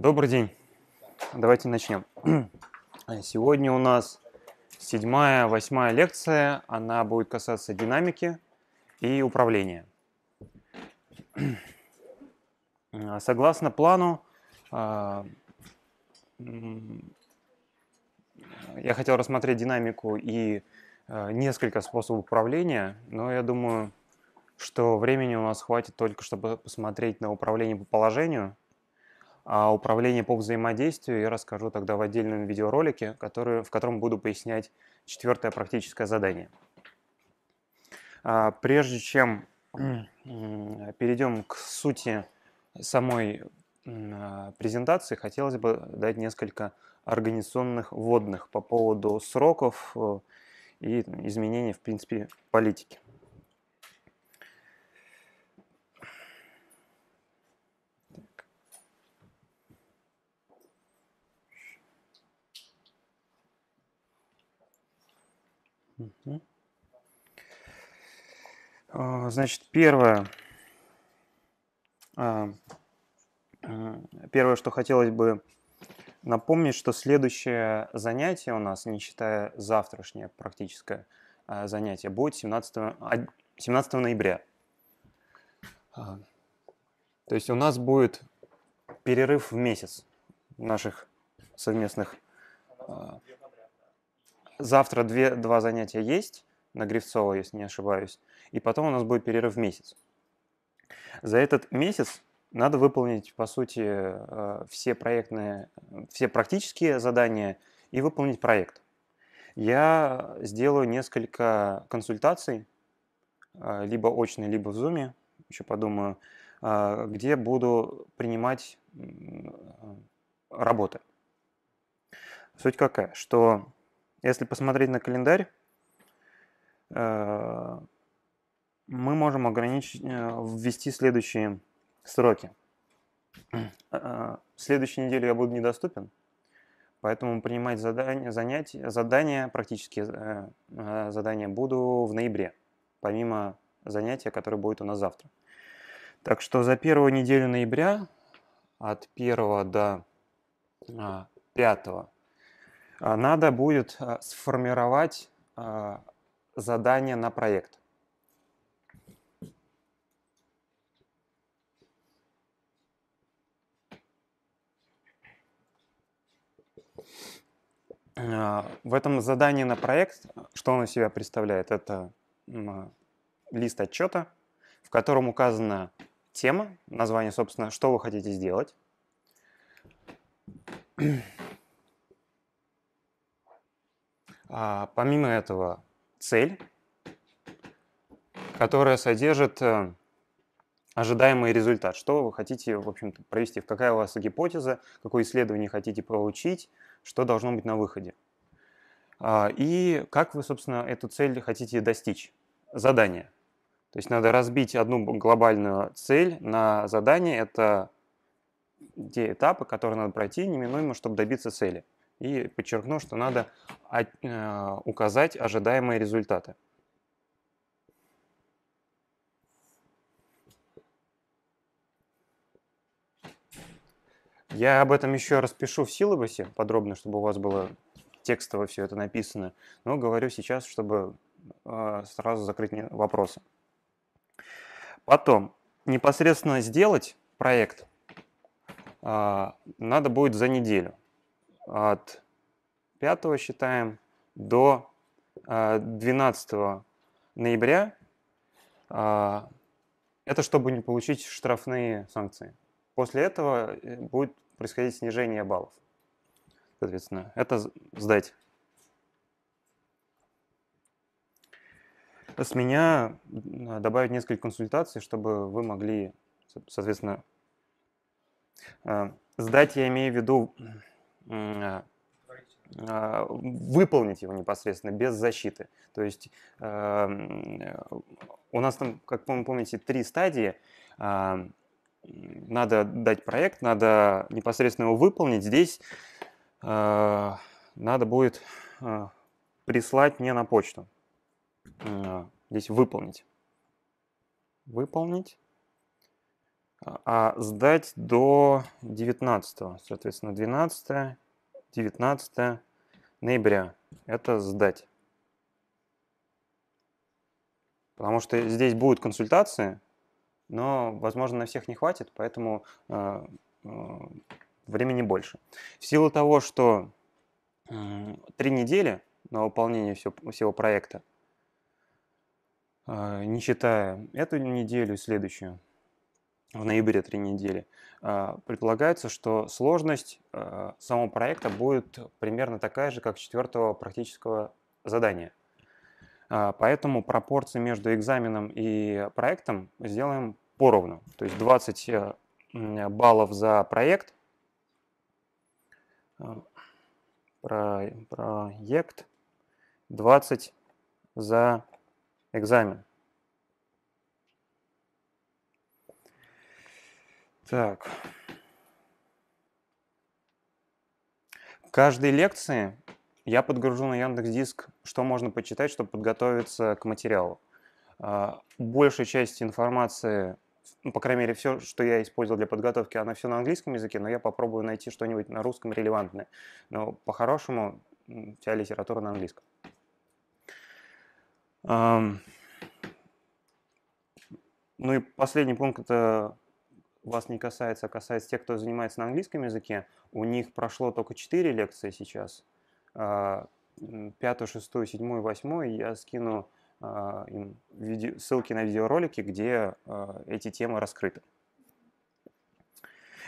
Добрый день. Давайте начнем. Сегодня у нас седьмая, восьмая лекция. Она будет касаться динамики и управления. Согласно плану, а, я хотел рассмотреть динамику и а, несколько способов управления, но я думаю, что времени у нас хватит только, чтобы посмотреть на управление по положению – а, управление по взаимодействию я расскажу тогда в отдельном видеоролике, который, в котором буду пояснять четвертое практическое задание. А, прежде чем перейдем к сути самой а, презентации, хотелось бы дать несколько организационных вводных по поводу сроков э, и изменений, в принципе, политики. А, значит, первое, а, э, первое, что хотелось бы напомнить, что следующее занятие у нас, не считая завтрашнее практическое а, занятие, будет 17, 17 ноября. То есть у нас будет перерыв в месяц наших совместных. Завтра две, два занятия есть на Гривцова, если не ошибаюсь и потом у нас будет перерыв в месяц. За этот месяц надо выполнить, по сути, э, все проектные, все практические задания и выполнить проект. Я сделаю несколько консультаций, э, либо очно, либо в Zoom, еще подумаю, э, где буду принимать работы. Суть какая, что если посмотреть на календарь, мы можем ограничить, э, ввести следующие сроки. Э, э, Следующей неделе я буду недоступен, поэтому принимать задания, занятия, задания практически задания буду в ноябре, помимо занятия, которое будет у нас завтра. Так что за первую неделю ноября от 1 до 5 надо будет сформировать задание на проект. Э, в этом задании на проект, что он из себя представляет, это лист отчета, в котором указана тема, название, собственно, что вы хотите сделать. А помимо этого, цель, которая содержит э, ожидаемый результат, что вы хотите, в общем-то, провести, какая у вас гипотеза, какое исследование хотите получить, что должно быть на выходе. А, и как вы, собственно, эту цель хотите достичь? Задание. То есть надо разбить одну глобальную цель на задание. Это те этапы, которые надо пройти неминуемо, чтобы добиться цели. И подчеркну, что надо э, указать ожидаемые результаты. Я об этом еще распишу в силабусе подробно, чтобы у вас было текстово все это написано. Но говорю сейчас, чтобы а, сразу закрыть вопросы. Потом, непосредственно сделать проект а, надо будет за неделю. От 5 считаем до 12 а, ноября. Это чтобы не получить штрафные санкции. После этого э, будет происходить снижение баллов. Соответственно, это сдать. С меня а, добавить несколько консультаций, чтобы вы могли, соответственно, а, сдать, я имею в виду, а, выполнить его непосредственно без защиты. То есть у нас там, как вы помните, три стадии надо дать проект, надо непосредственно его выполнить. Здесь э, надо будет э, прислать мне на почту. Э, здесь выполнить. Выполнить. А, а сдать до 19, соответственно, 12, 19 ноября. Это сдать. Потому что здесь будут консультации, но, возможно, на всех не хватит, поэтому э, э, времени больше. В силу того, что э, три недели на выполнение всего проекта, не считая эту неделю и следующую, в ноябре три недели, предполагается, что сложность самого проекта будет примерно такая же, как четвертого практического задания. А, поэтому пропорции между экзаменом и проектом сделаем поровну. То есть 20 э, баллов за проект. А, проект 20 за экзамен. Так. К каждой лекции я подгружу на Яндекс Диск что можно почитать, чтобы подготовиться к материалу. А, большая часть информации, ну, по крайней мере, все, что я использовал для подготовки, она все на английском языке, но я попробую найти что-нибудь на русском релевантное. Но по-хорошему вся литература на английском. Ну и последний пункт это вас не касается, а касается тех, кто занимается на английском языке. У них прошло только 4 лекции сейчас. А, пятую, шестую, седьмую, восьмую я скину а, им ссылки на видеоролики, где а, эти темы раскрыты.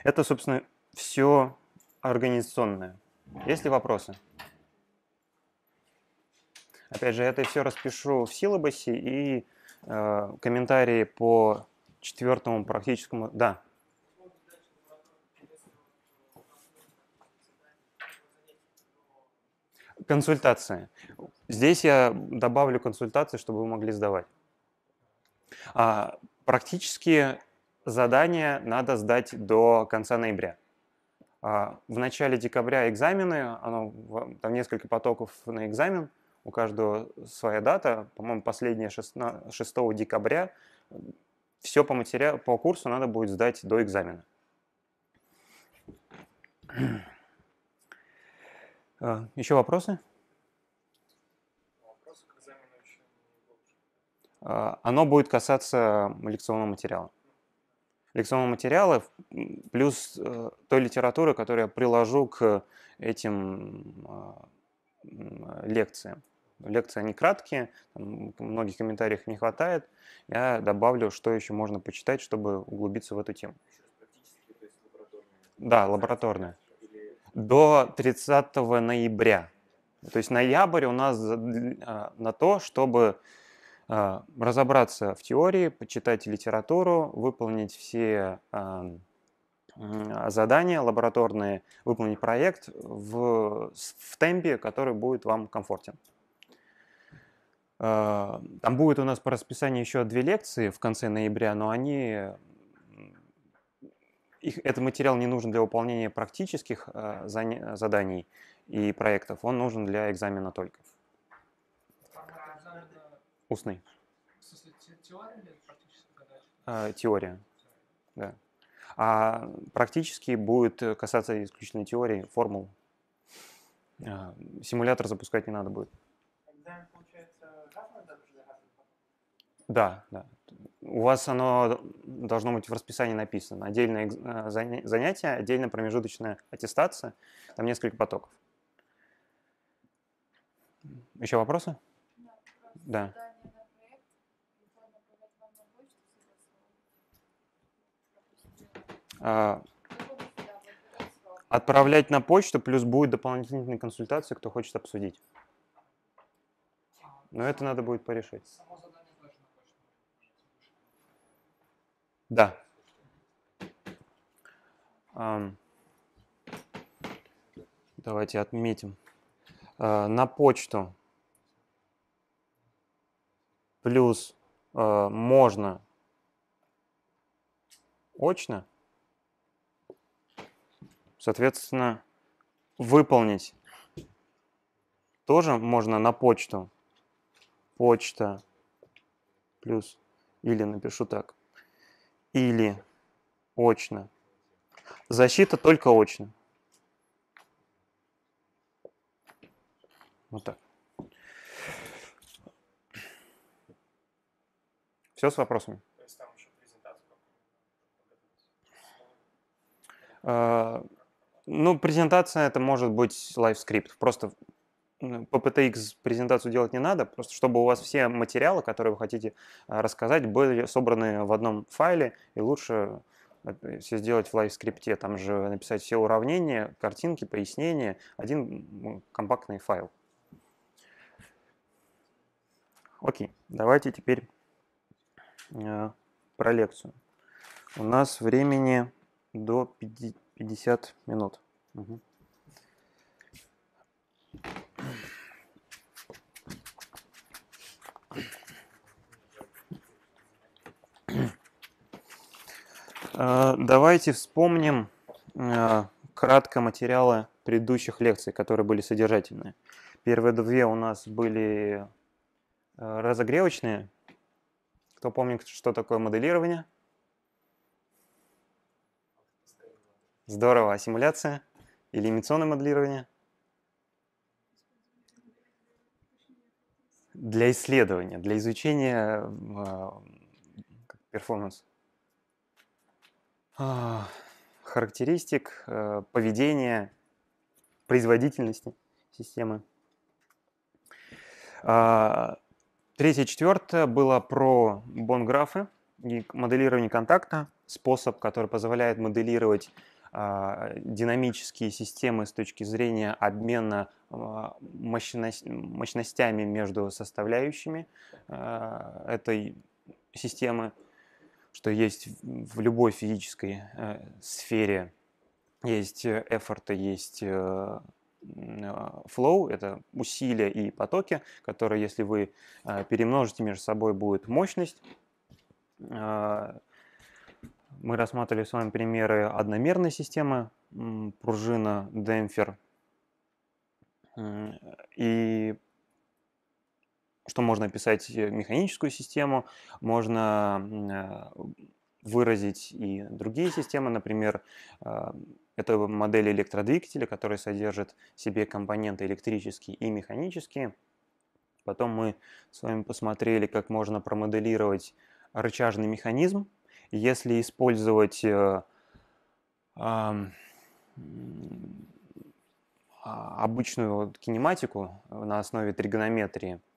Это, собственно, все организационное. Есть ли вопросы? Опять же, это все распишу в силобусе и э, комментарии по четвертому практическому... Да, Консультации. Здесь я добавлю консультации, чтобы вы могли сдавать. А, практически задания надо сдать до конца ноября. А, в начале декабря экзамены, оно, там несколько потоков на экзамен, у каждого своя дата, по-моему, последняя 6, декабря. Э, Все по, материалу, по курсу надо будет сдать до экзамена. А, еще вопросы? Вопросы к экзамену еще не Оно будет касаться лекционного материала. Лекционного материала плюс э, той литературы, которую я приложу к этим а, а, лекциям. Лекции, они краткие, многих комментариев не хватает. Я добавлю, что еще можно почитать, чтобы углубиться в эту тему. Да, лабораторная до 30 ноября. То есть ноябрь у нас а, на то, чтобы а, разобраться в теории, почитать литературу, выполнить все а, задания лабораторные, выполнить проект в, в темпе, который будет вам комфортен. Там будет у нас по расписанию еще две лекции в конце ноября, но они их, этот материал не нужен для выполнения практических э, заданий и проектов, он нужен для экзамена только. Устный. Э, теория. Да. А практически будет касаться исключительно теории, формул. Э, симулятор запускать не надо будет. Да, да у вас оно должно быть в расписании написано. Отдельное э, занятие, отдельная промежуточная аттестация, там несколько потоков. Еще вопросы? Да. А, отправлять на почту, плюс будет дополнительные консультации, кто хочет обсудить. Но это надо будет порешить. Да. Давайте отметим. Э, на почту плюс э, можно очно, соответственно, выполнить тоже можно на почту. Почта плюс или напишу так или очно. Защита только очно. Вот так. Все с вопросами? А, ну, презентация это может быть лайв-скрипт. Просто по PTX презентацию делать не надо, просто чтобы у вас все материалы, которые вы хотите а, рассказать, были собраны в одном файле, и лучше э, все сделать в лайв-скрипте, там же написать все уравнения, картинки, пояснения, один компактный файл. Окей, давайте теперь э, про лекцию. У нас времени до 50 минут. Угу. А, давайте вспомним а, кратко материалы предыдущих лекций, которые были содержательные. Первые две у нас были а, разогревочные. Кто помнит, что такое моделирование? Здорово, а симуляция или имитационное моделирование? Для исследования, для изучения перформанса. А, характеристик э, поведения, производительности системы. А, третье, четвертое было про бонграфы и моделирование контакта, способ, который позволяет моделировать а, динамические системы с точки зрения обмена мощностями между составляющими этой системы что есть в любой физической э, сфере, есть э, эфорты, есть э, flow, э, это усилия и потоки, которые, если вы э, перемножите между собой, будет мощность. Э, мы рассматривали с вами примеры одномерной системы, пружина, демпфер. И что можно описать э, механическую систему, можно а, выразить и другие системы, например, а, это модель электродвигателя, который содержит в себе компоненты электрические и механические. Потом мы с вами посмотрели, как можно промоделировать рычажный механизм. Если использовать э, а, обычную кинематику на основе тригонометрии –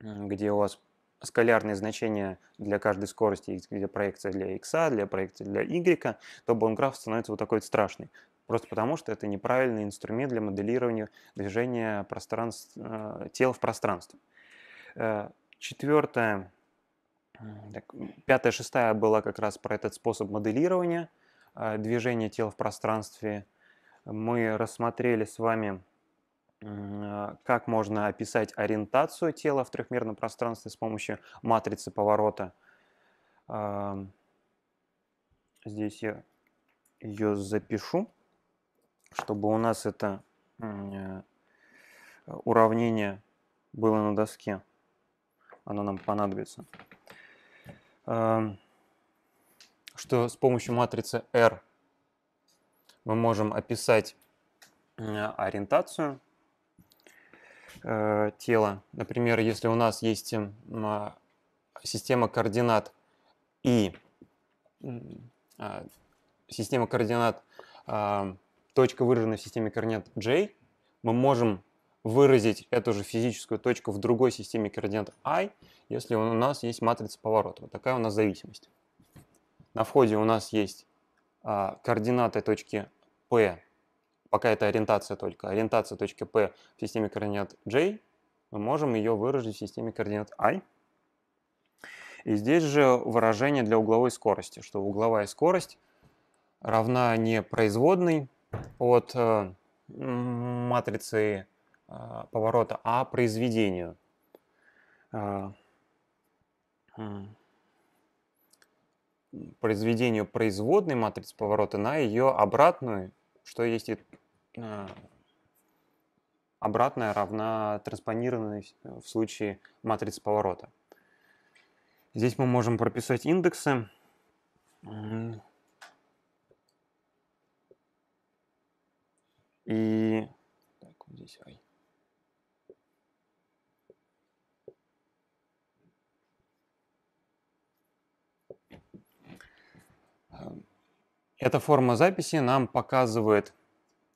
где у вас скалярные значения для каждой скорости есть, где проекция для x, для проекции для y, то бонг становится вот такой вот страшный. Просто потому, что это неправильный инструмент для моделирования движения пространств, э, тел в пространстве. Э, Четвертое, так, пятая, шестая была как раз про этот способ моделирования э, движения тел в пространстве. Мы рассмотрели с вами а, как можно описать ориентацию тела в трехмерном пространстве с помощью матрицы поворота. Здесь я ее запишу, чтобы у нас это э, уравнение было на доске. Оно нам понадобится. Что с помощью матрицы R мы можем описать ориентацию Э, тела. Например, если у нас есть эм, система координат и а, система координат, э, точка выражена в системе координат J, мы можем выразить эту же физическую точку в другой системе координат i, если у нас есть матрица поворота. Вот такая у нас зависимость. На входе у нас есть а, координаты точки P пока это ориентация только, ориентация точки P в системе координат J, мы можем ее выразить в системе координат I. И здесь же выражение для угловой скорости, что угловая скорость равна не производной от э, матрицы э, поворота, а произведению. Э, произведению производной матрицы поворота на ее обратную что есть и э, обратная равна транспонированной э, в случае матрицы поворота. Здесь мы можем прописать индексы. И так, вот здесь, ой. Эта форма записи нам показывает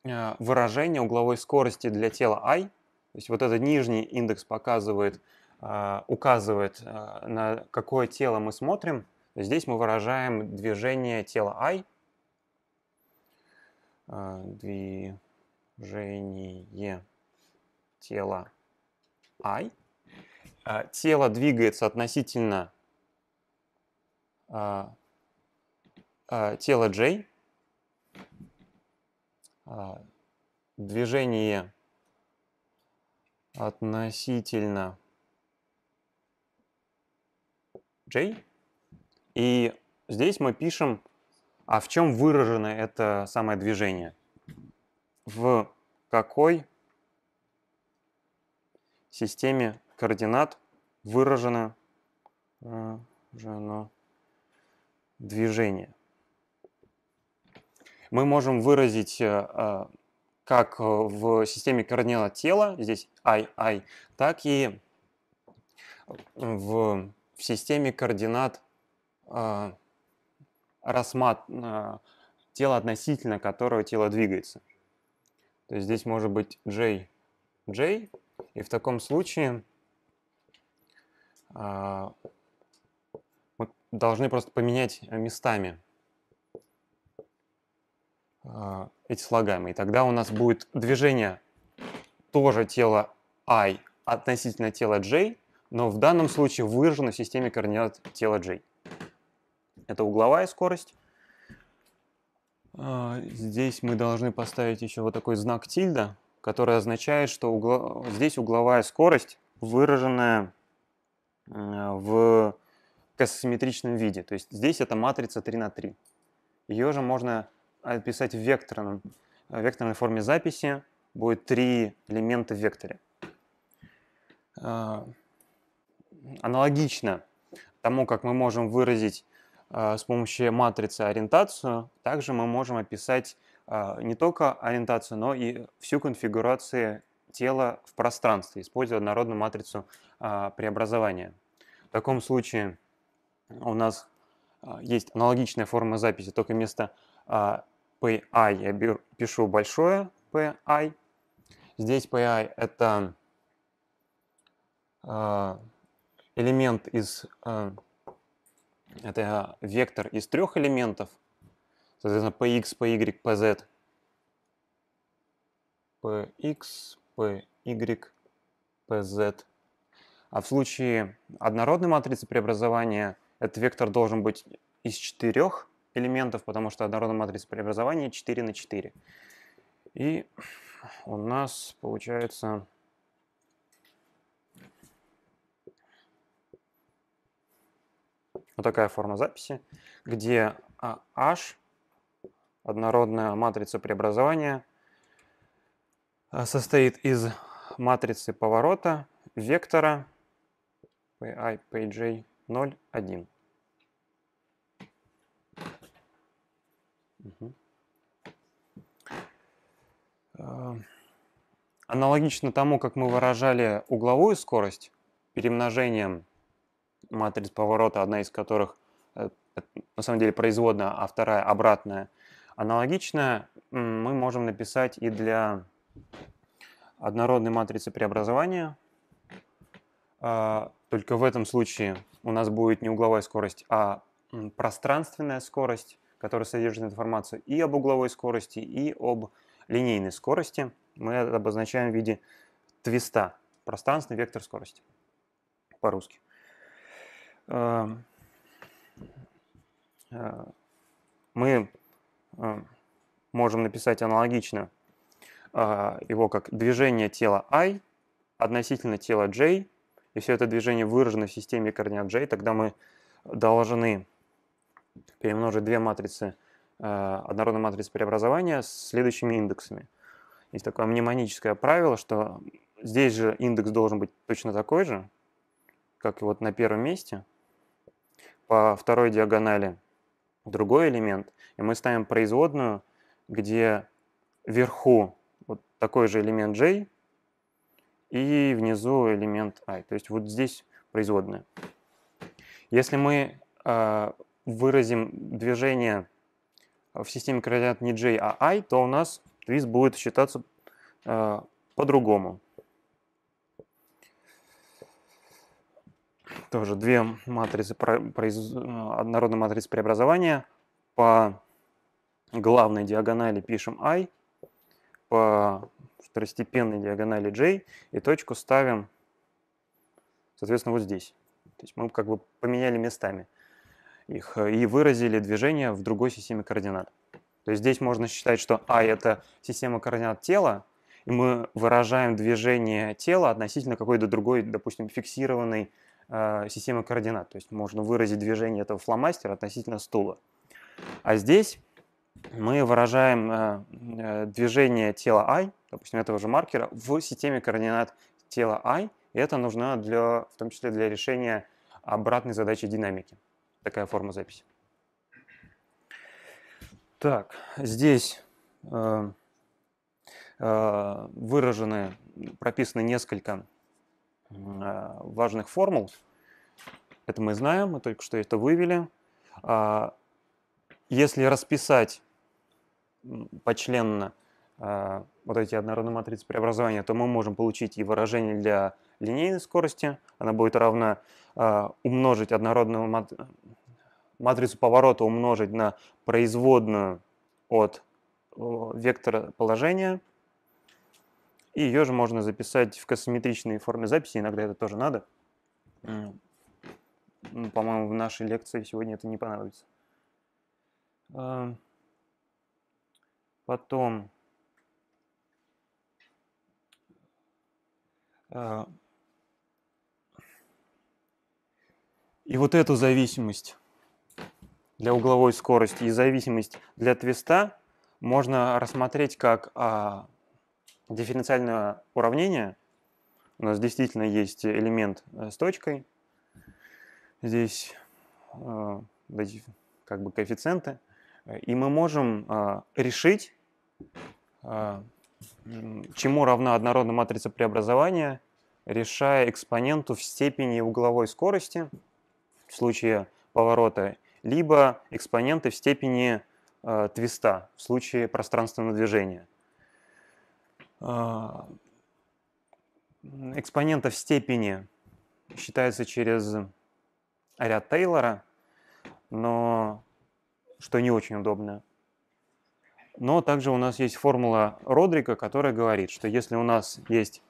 э, выражение угловой скорости для тела i. То есть вот этот нижний индекс показывает, э, указывает, э, на какое тело мы смотрим. Здесь мы выражаем движение тела i. Движение тела i. Тело двигается относительно а, тело J, а, движение относительно J. И здесь мы пишем, а в чем выражено это самое движение. В какой системе координат выражено, выражено э, движение мы можем выразить э, э, как э, в системе координат тела, здесь i, i, так и в, в системе координат рассмат, тела, относительно которого тело двигается. То есть здесь может быть j, j, и в таком случае мы должны просто поменять местами а, эти слагаемые. Тогда у нас будет движение тоже тела i относительно тела j, но в данном случае выражено в системе координат тела j. Это угловая скорость. А, здесь мы должны поставить еще вот такой знак тильда, который означает, что угло... здесь угловая скорость, выраженная а, в косометричном виде. То есть здесь это матрица 3 на 3. Ее же можно описать а, в векторном, э, в векторной форме записи. Будет три элемента в векторе. А, аналогично тому, как мы можем выразить а, с помощью матрицы ориентацию, также мы можем описать не только ориентацию, но и всю конфигурацию тела в пространстве, используя однородную матрицу преобразования. В таком случае у нас есть аналогичная форма записи, только вместо PI я пишу большое PI. Здесь PI это э, элемент из... Э, это вектор из трех элементов. Соответственно, px, py, pz. px, py, pz. А в случае однородной матрицы преобразования этот вектор должен быть из четырех элементов, потому что однородная матрица преобразования 4 на 4. И у нас получается... Вот такая форма записи, где а, H, однородная матрица преобразования, а, состоит из матрицы поворота, вектора, PI, PJ, 0, 1. А, аналогично тому, как мы выражали угловую скорость перемножением матриц поворота, одна из которых э, э, на самом деле производная, а вторая обратная, аналогично мы можем написать и для однородной матрицы преобразования. А, только в этом случае у нас будет не угловая скорость, а пространственная скорость который содержит информацию и об угловой скорости, и об линейной скорости. Мы это обозначаем в виде твиста, пространственный вектор скорости по-русски. Эм, э, мы э, можем написать аналогично э, его как движение тела i относительно тела j, и все это движение выражено в системе координат j, тогда мы должны перемножить две матрицы э, однородной матрицы преобразования с следующими индексами. Есть такое мнемоническое правило, что здесь же индекс должен быть точно такой же, как и вот на первом месте. По второй диагонали другой элемент, и мы ставим производную, где вверху вот такой же элемент j, и внизу элемент i. То есть вот здесь производная. Если мы э, выразим движение в системе координат не j, а i, то у нас твист будет считаться э, по-другому. Тоже две матрицы, произ... Э, однородная матрица преобразования. По главной диагонали пишем i, по второстепенной диагонали j и точку ставим, соответственно, вот здесь. То есть мы как бы поменяли местами их э, и выразили движение в другой системе координат. То есть здесь можно считать, что i а, это система координат тела, и мы выражаем движение тела относительно какой-то другой, допустим, фиксированной э, системы координат. То есть можно выразить движение этого фломастера относительно стула. А здесь мы выражаем э, э движение тела i, допустим, этого же маркера, в системе координат тела i, и это нужно для, в том числе для решения обратной задачи динамики такая форма записи. Так, здесь э, э, выражены, прописаны несколько э, важных формул. Это мы знаем, мы только что это вывели. А, если расписать почленно э, вот эти однородные матрицы преобразования, то мы можем получить и выражение для линейной скорости. Она будет равна а, умножить однородную мат... матрицу поворота умножить на производную от вектора положения. И ее же можно записать в косметричной форме записи, иногда это тоже надо. Ну, по-моему, в нашей лекции сегодня это не понадобится. А, потом а, И вот эту зависимость для угловой скорости и зависимость для твиста можно рассмотреть как а, дифференциальное уравнение. У нас действительно есть элемент э, с точкой. Здесь а, как бы коэффициенты. И мы можем а, решить, а, чему равна однородная матрица преобразования, решая экспоненту в степени угловой скорости – в случае поворота, либо экспоненты в степени э, твиста в случае пространственного движения. Э, экспонента в степени считается через ряд Тейлора, но что не очень удобно. Но также у нас есть формула Родрика, которая говорит, что если у нас есть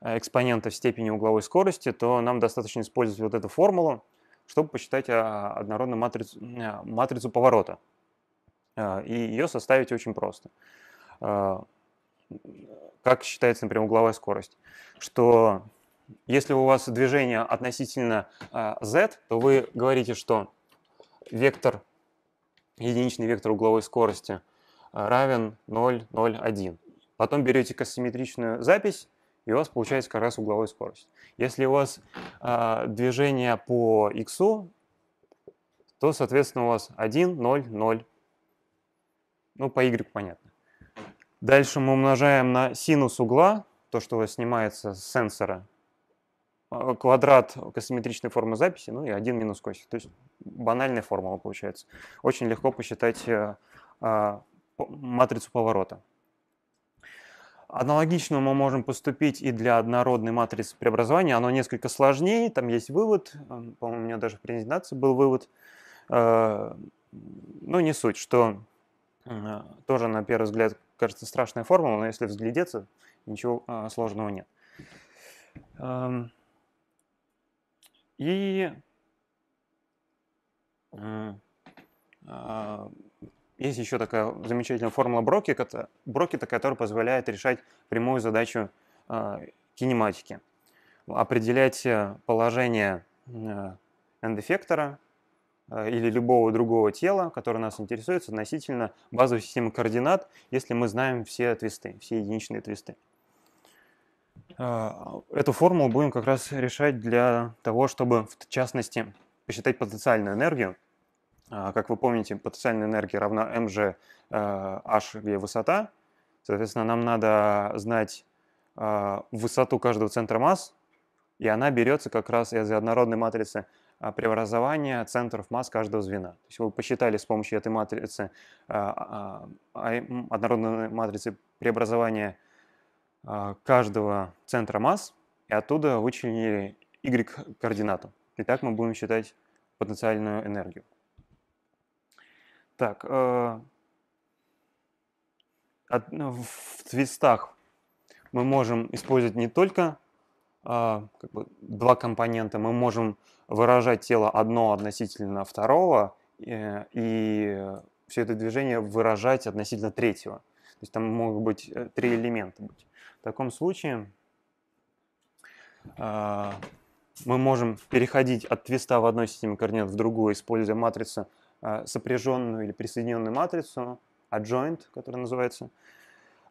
э, экспонента в степени угловой скорости, то нам достаточно использовать вот эту формулу, чтобы посчитать а, однородную матрицу, а, матрицу поворота. А, и ее составить очень просто. Как считается, например, угловая скорость? Что если у вас движение относительно z, то вы говорите, что вектор, единичный вектор угловой скорости равен 0, 0, 1. Потом берете косимметричную запись и у вас получается как раз угловая скорость. Если у вас э, движение по x, то, соответственно, у вас 1, 0, 0. Ну, по y понятно. Дальше мы умножаем на синус угла, то, что у вас снимается с сенсора, а, квадрат косометричной формы записи, ну и 1 минус косик. То есть банальная формула получается. Очень легко посчитать э, э, матрицу поворота. Аналогично мы можем поступить и для однородной матрицы преобразования. Оно несколько сложнее, там есть вывод, эм, по-моему, у меня даже в презентации был вывод. Э, ну, не суть, что э, тоже на первый взгляд кажется страшная формула, но если взглядеться, ничего э, сложного нет. Эм, и есть еще такая замечательная формула Брокета, Брокета которая позволяет решать прямую задачу а, кинематики. Определять э, положение э, эндефектора э, или любого другого тела, которое нас интересует, относительно базовой системы координат, если мы знаем все твисты, все единичные твисты. А, эту формулу будем как раз решать для того, чтобы в частности посчитать потенциальную энергию, а, как вы помните, потенциальная энергия равна mg э, h, где высота. Соответственно, нам надо знать э, высоту каждого центра масс, и она берется как раз из однородной матрицы э, преобразования центров масс каждого звена. То есть вы посчитали с помощью этой матрицы, а, а, однородной матрицы преобразования каждого центра масс, и оттуда вычленили y-координату. И так мы будем считать потенциальную энергию. Так, э, от, ну, в твистах мы можем использовать не только э, как бы два компонента, мы можем выражать тело одно относительно второго э, и все это движение выражать относительно третьего. То есть там могут быть э, три элемента. Быть. В таком случае э, мы можем переходить от твиста в одной системе координат в другую, используя матрицу а, сопряженную или присоединенную матрицу, adjoint, а которая называется.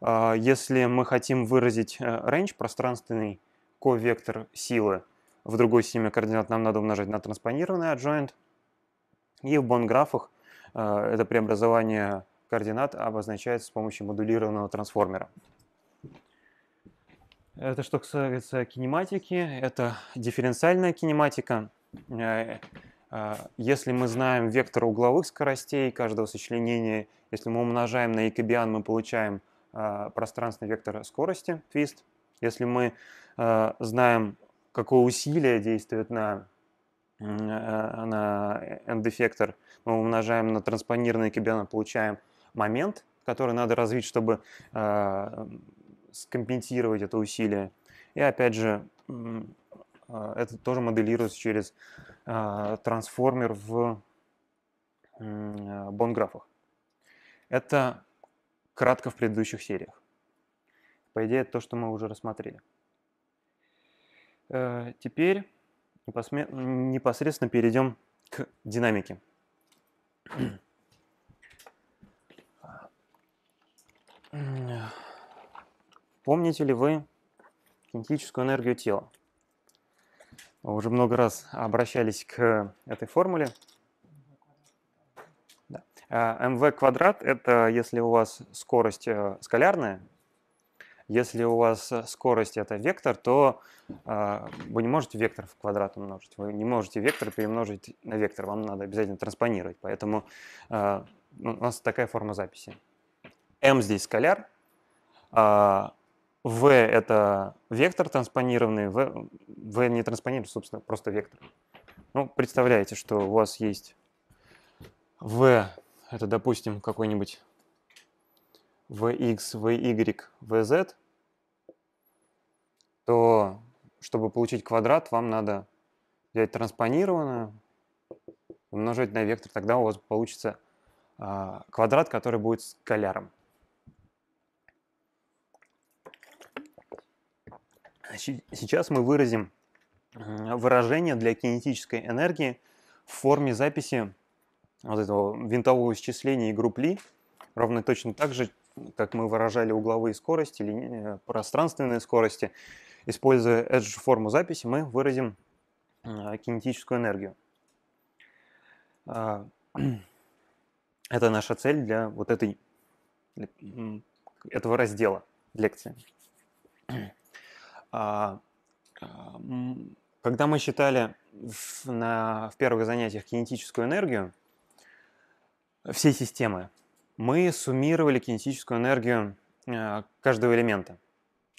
А, если мы хотим выразить э, range, пространственный ковектор силы в другой системе координат, нам надо умножить на транспонированный adjoint. И в бон-графах э, это преобразование координат обозначается с помощью модулированного трансформера. Это что касается кинематики, это дифференциальная кинематика. Э, а, если мы знаем вектор угловых скоростей каждого сочленения, если мы умножаем на якобиан, мы получаем а, пространственный вектор скорости, твист. Если мы а, знаем, какое усилие действует на, на эндефектор, мы умножаем на транспонированный якобиан, получаем момент, который надо развить, чтобы скомпенсировать это усилие. И опять же, а, это тоже моделируется через а, трансформер в бонграфах. Это кратко в предыдущих сериях. По идее, это то, что мы уже рассмотрели. Э, теперь непосредственно перейдем к динамике. Помните ли вы кинетическую энергию тела? уже много раз обращались к этой формуле. Да. mv а, квадрат – это если у вас скорость э, скалярная, если у вас скорость – это вектор, то а, вы не можете вектор в квадрат умножить. Вы не можете вектор перемножить на вектор. Вам надо обязательно транспонировать. Поэтому а, у нас такая форма записи. М здесь скаляр, V — это вектор транспонированный, V, v не транспонированный, собственно, просто вектор. Ну, представляете, что у вас есть V, это, допустим, какой-нибудь Vx, Vy, Vz, то, чтобы получить квадрат, вам надо взять транспонированную, умножить на вектор, тогда у вас получится а, квадрат, который будет скаляром. Сейчас мы выразим выражение для кинетической энергии в форме записи вот этого винтового исчисления и группли, ровно точно так же, как мы выражали угловые скорости или э, пространственные скорости. Используя эту же форму записи, мы выразим кинетическую энергию. А, это наша цель для вот этой, этого раздела лекции. А, когда мы считали в, на, в первых занятиях кинетическую энергию всей системы, мы суммировали кинетическую энергию а, каждого элемента.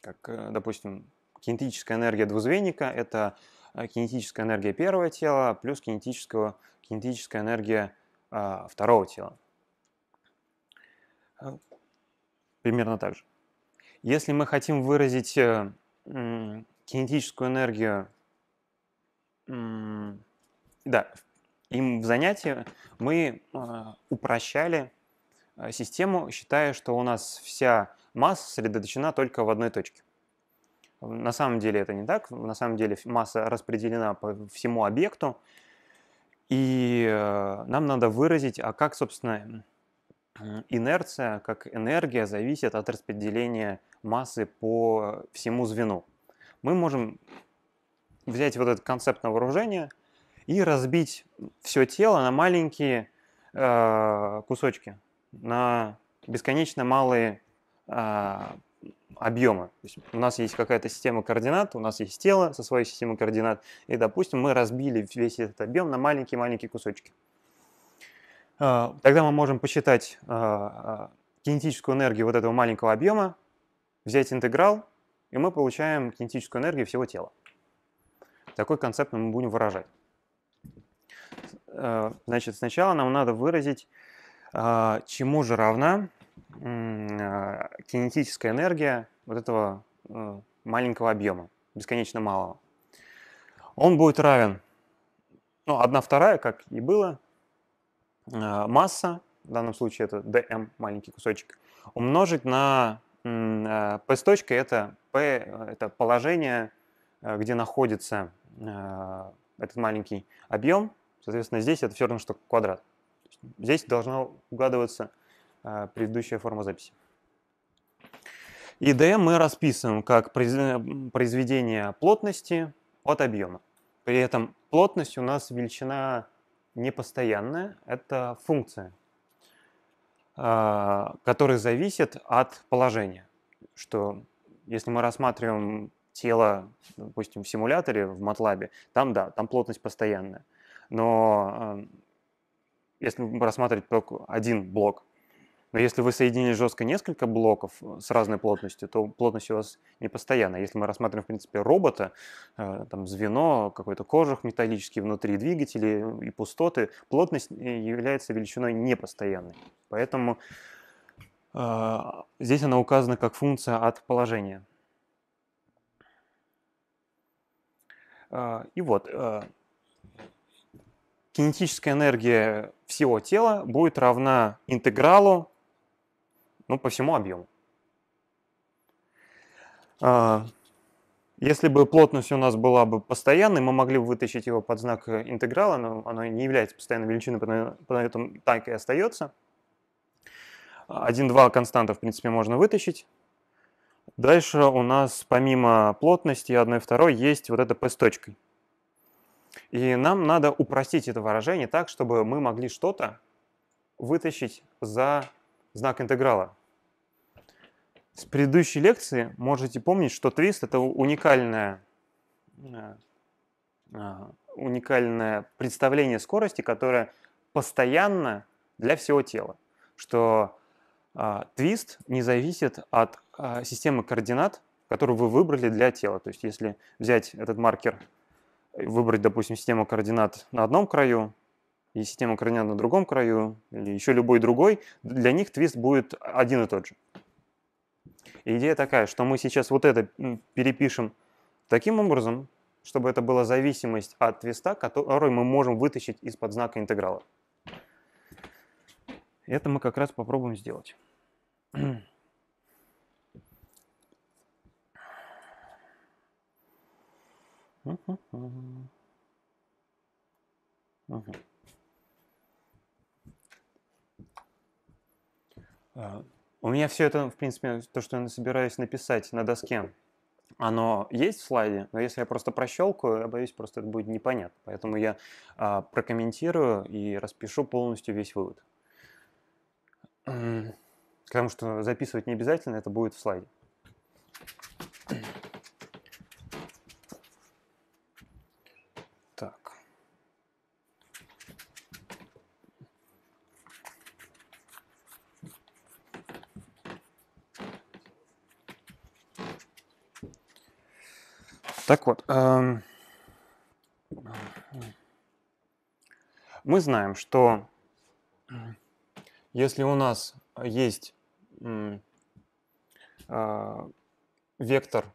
Как, э, допустим, кинетическая энергия двузвенника – это э, кинетическая энергия первого тела плюс кинетического, кинетическая энергия а, второго тела. Э, примерно так же. Если мы хотим выразить кинетическую энергию, да, им в занятии мы а, упрощали а, систему, считая, что у нас вся масса сосредоточена только в одной точке. На самом деле это не так. На самом деле масса распределена по всему объекту. И э, нам надо выразить, а как, собственно, инерция как энергия зависит от распределения массы по всему звену. Мы можем взять вот этот концепт на вооружение и разбить все тело на маленькие э, кусочки, на бесконечно малые э, объемы. у нас есть какая-то система координат, у нас есть тело со своей системой координат, и, допустим, мы разбили весь этот объем на маленькие-маленькие кусочки. А, тогда мы можем посчитать а, а, кинетическую энергию вот этого маленького объема, взять интеграл, и мы получаем кинетическую энергию всего тела. Такой концепт мы будем выражать. Значит, сначала нам надо выразить, чему же равна кинетическая энергия вот этого маленького объема, бесконечно малого. Он будет равен, ну, 1 вторая, как и было, а, масса, в данном случае это dm, маленький кусочек, умножить на p а, с точкой, это p, а, это положение, где находится этот маленький объем. Соответственно, здесь это все равно, что квадрат. Здесь должна угадываться предыдущая форма записи. И dm мы расписываем как э, произведение плотности от объема. При этом плотность у нас величина непостоянная – это функция, а, которая зависит от положения. Что если мы рассматриваем тело, допустим, в симуляторе, в MATLAB, там да, там плотность постоянная. Но а, если рассматривать только один блок но если вы соединили жестко несколько блоков э, с разной плотностью, то плотность у вас не постоянная. Если мы рассматриваем, в принципе, робота, э, там звено, какой-то кожух металлический внутри двигателей э, и пустоты, плотность является величиной непостоянной. Поэтому здесь она указана как функция от положения. И вот, кинетическая энергия всего тела будет равна интегралу ну, по всему объему. А, если бы плотность у нас была бы постоянной, мы могли бы вытащить его под знак интеграла, но оно не является постоянной величиной, поэтому так и остается. 1-2 константа, в принципе, можно вытащить. Дальше у нас помимо плотности 1 2 есть вот это p с точкой. И нам надо упростить это выражение так, чтобы мы могли что-то вытащить за знак интеграла с предыдущей лекции можете помнить, что твист – это уникальное, э, э, уникальное представление скорости, которое постоянно для всего тела. Что э, твист не зависит от системы координат, которую вы выбрали для тела. То есть если взять этот маркер, выбрать, допустим, систему координат на одном краю, и система координат на другом краю, или еще любой другой, для них твист будет один и тот же идея такая, что мы сейчас вот это перепишем таким образом, чтобы это была зависимость от твиста, которую мы можем вытащить из-под знака интеграла. Это мы как раз попробуем сделать. Угу. Угу. У меня все это, в принципе, то, что я собираюсь написать на доске, оно есть в слайде, но если я просто прощелкаю, я боюсь, просто это будет непонятно. Поэтому я а, прокомментирую и распишу полностью весь вывод. Потому что записывать не обязательно, это будет в слайде. Так вот, эм, мы знаем, что э, если у нас есть э, вектор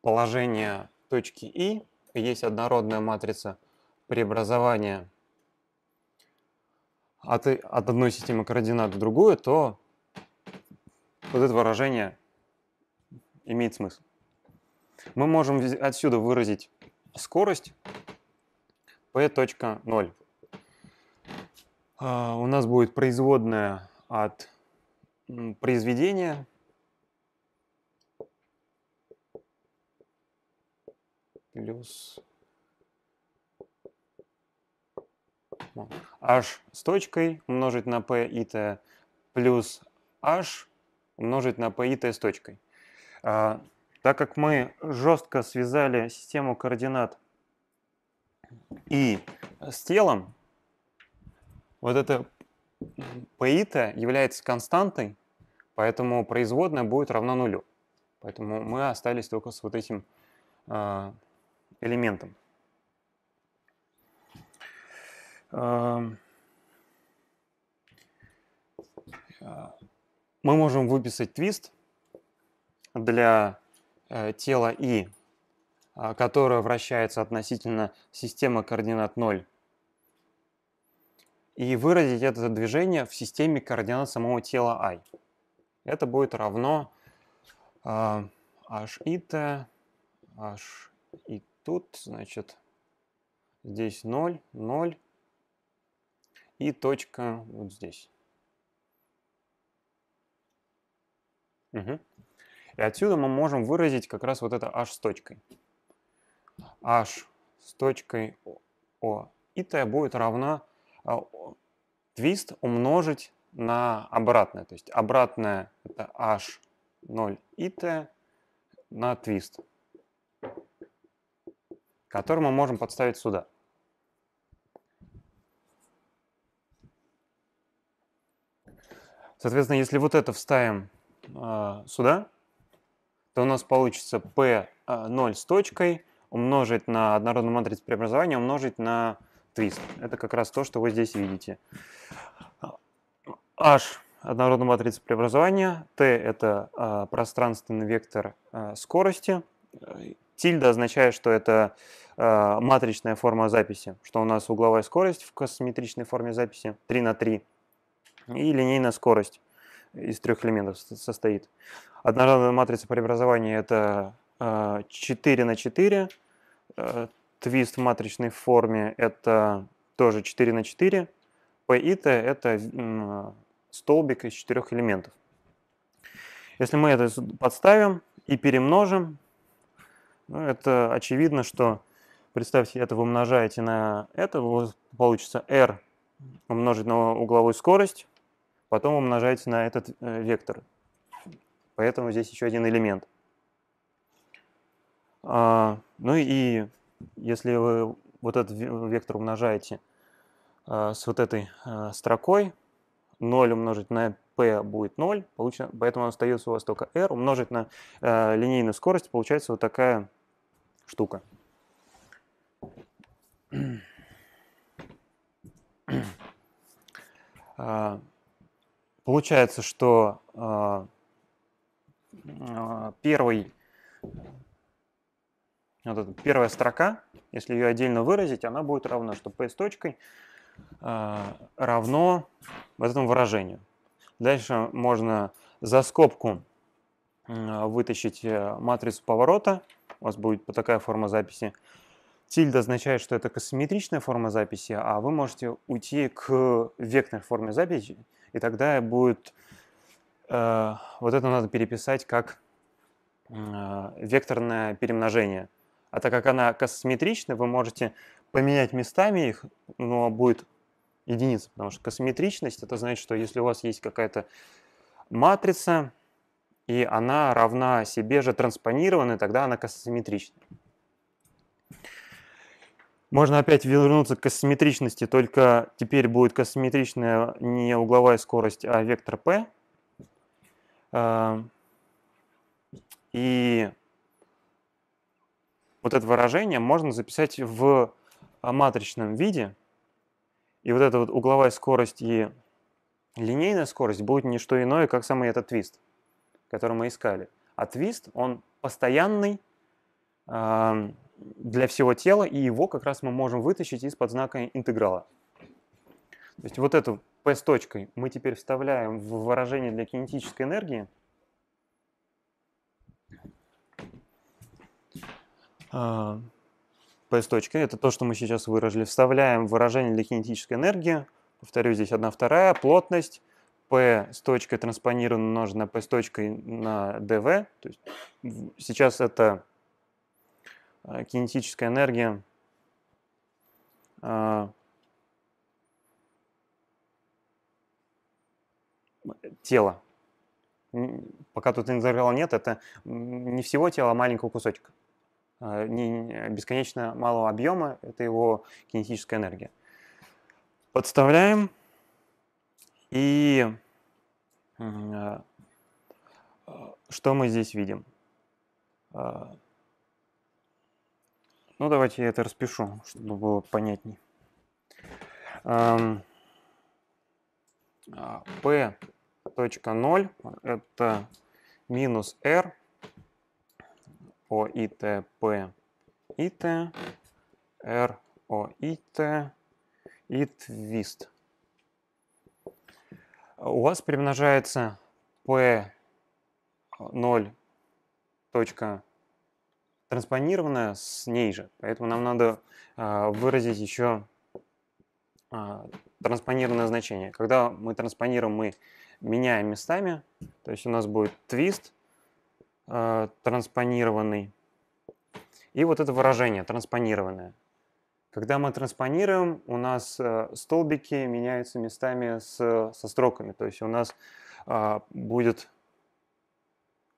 положения точки И, есть однородная матрица преобразования от, от одной системы координат в другую, то вот это выражение имеет смысл. Мы можем отсюда выразить скорость p.0. А, у нас будет производная от произведения плюс h с точкой умножить на p и t плюс h умножить на p и t с точкой. А, так как мы жестко связали систему координат и с телом, вот это π является константой, поэтому производная будет равна нулю. Поэтому мы остались только с вот этим э, элементом. мы можем выписать твист для Э, тела И, а, которое вращается относительно системы координат 0. И выразить это движение в системе координат самого тела i. Это будет равно а, h и t, h и тут, значит, здесь 0, 0 и точка вот здесь. Угу. И отсюда мы можем выразить как раз вот это h с точкой. h с точкой o. И t будет равна э, твист умножить на обратное. То есть обратное это h0 и t на твист, который мы можем подставить сюда. Соответственно, если вот это вставим э, сюда, то у нас получится P0 с точкой умножить на однородную матрицу преобразования умножить на твист. Это как раз то, что вы здесь видите. H – однородную матрицу преобразования, T – это э, пространственный вектор э, скорости, тильда означает, что это э, матричная форма записи, что у нас угловая скорость в косметричной форме записи 3 на 3 и линейная скорость из трех элементов состоит. Однородная матрица преобразования – это 4 э, на 4. Э, твист в матричной форме – это тоже 4 на 4. P это столбик из четырех элементов. Если мы это подставим и перемножим, ну, это очевидно, что представьте, это вы умножаете на это, получится r умножить на угловую скорость, потом умножать на этот э, вектор. Поэтому здесь еще один элемент. А, ну и если вы вот этот вектор умножаете а, с вот этой а, строкой, 0 умножить на p будет 0, получено, поэтому остается у вас только r, умножить на э, линейную скорость, получается вот такая штука. Uh... Получается, что э, э, первый, вот эта первая строка, если ее отдельно выразить, она будет равна, что p с точкой э, равно вот этому выражению. Дальше можно за скобку вытащить матрицу поворота. У вас будет вот такая форма записи. Тильда означает, что это косметричная форма записи, а вы можете уйти к векторной форме записи, и тогда будет... Э, вот это надо переписать как э, векторное перемножение. А так как она косметрична, вы можете поменять местами их, но будет единица, потому что косметричность – это значит, что если у вас есть какая-то матрица, и она равна себе же транспонированной, тогда она косметрична. Можно опять вернуться к косметричности, только теперь будет косметричная не угловая скорость, а вектор p. Э, и вот это выражение можно записать в матричном виде. И вот эта вот угловая скорость и линейная скорость будет не что иное, как самый этот твист, который мы искали. А твист, он постоянный, э, для всего тела, и его как раз мы можем вытащить из-под знака интеграла. То есть вот эту P с точкой мы теперь вставляем в выражение для кинетической энергии. А, P с точкой – это то, что мы сейчас выразили. Вставляем в выражение для кинетической энергии. Повторю, здесь 1 вторая, плотность. P с точкой транспонировано умножена P с точкой на dv. То есть сейчас это Э, кинетическая энергия э, тела. Пока тут интеграла нет, это не всего тела, а маленького кусочка. Э, не бесконечно малого объема, это его кинетическая энергия. Подставляем. И что мы здесь видим? Ну, давайте я это распишу, чтобы было понятней. А, P.0 это минус R о и Т П и Т Р о и Т и твист. У вас примножается P0 транспонировано с ней же. Поэтому нам надо а, выразить еще а, транспонированное значение. Когда мы транспонируем, мы меняем местами, то есть у нас будет твист э, транспонированный и вот это выражение транспонированное. Когда мы транспонируем, у нас э, столбики меняются местами с, со строками, то есть у нас э, будет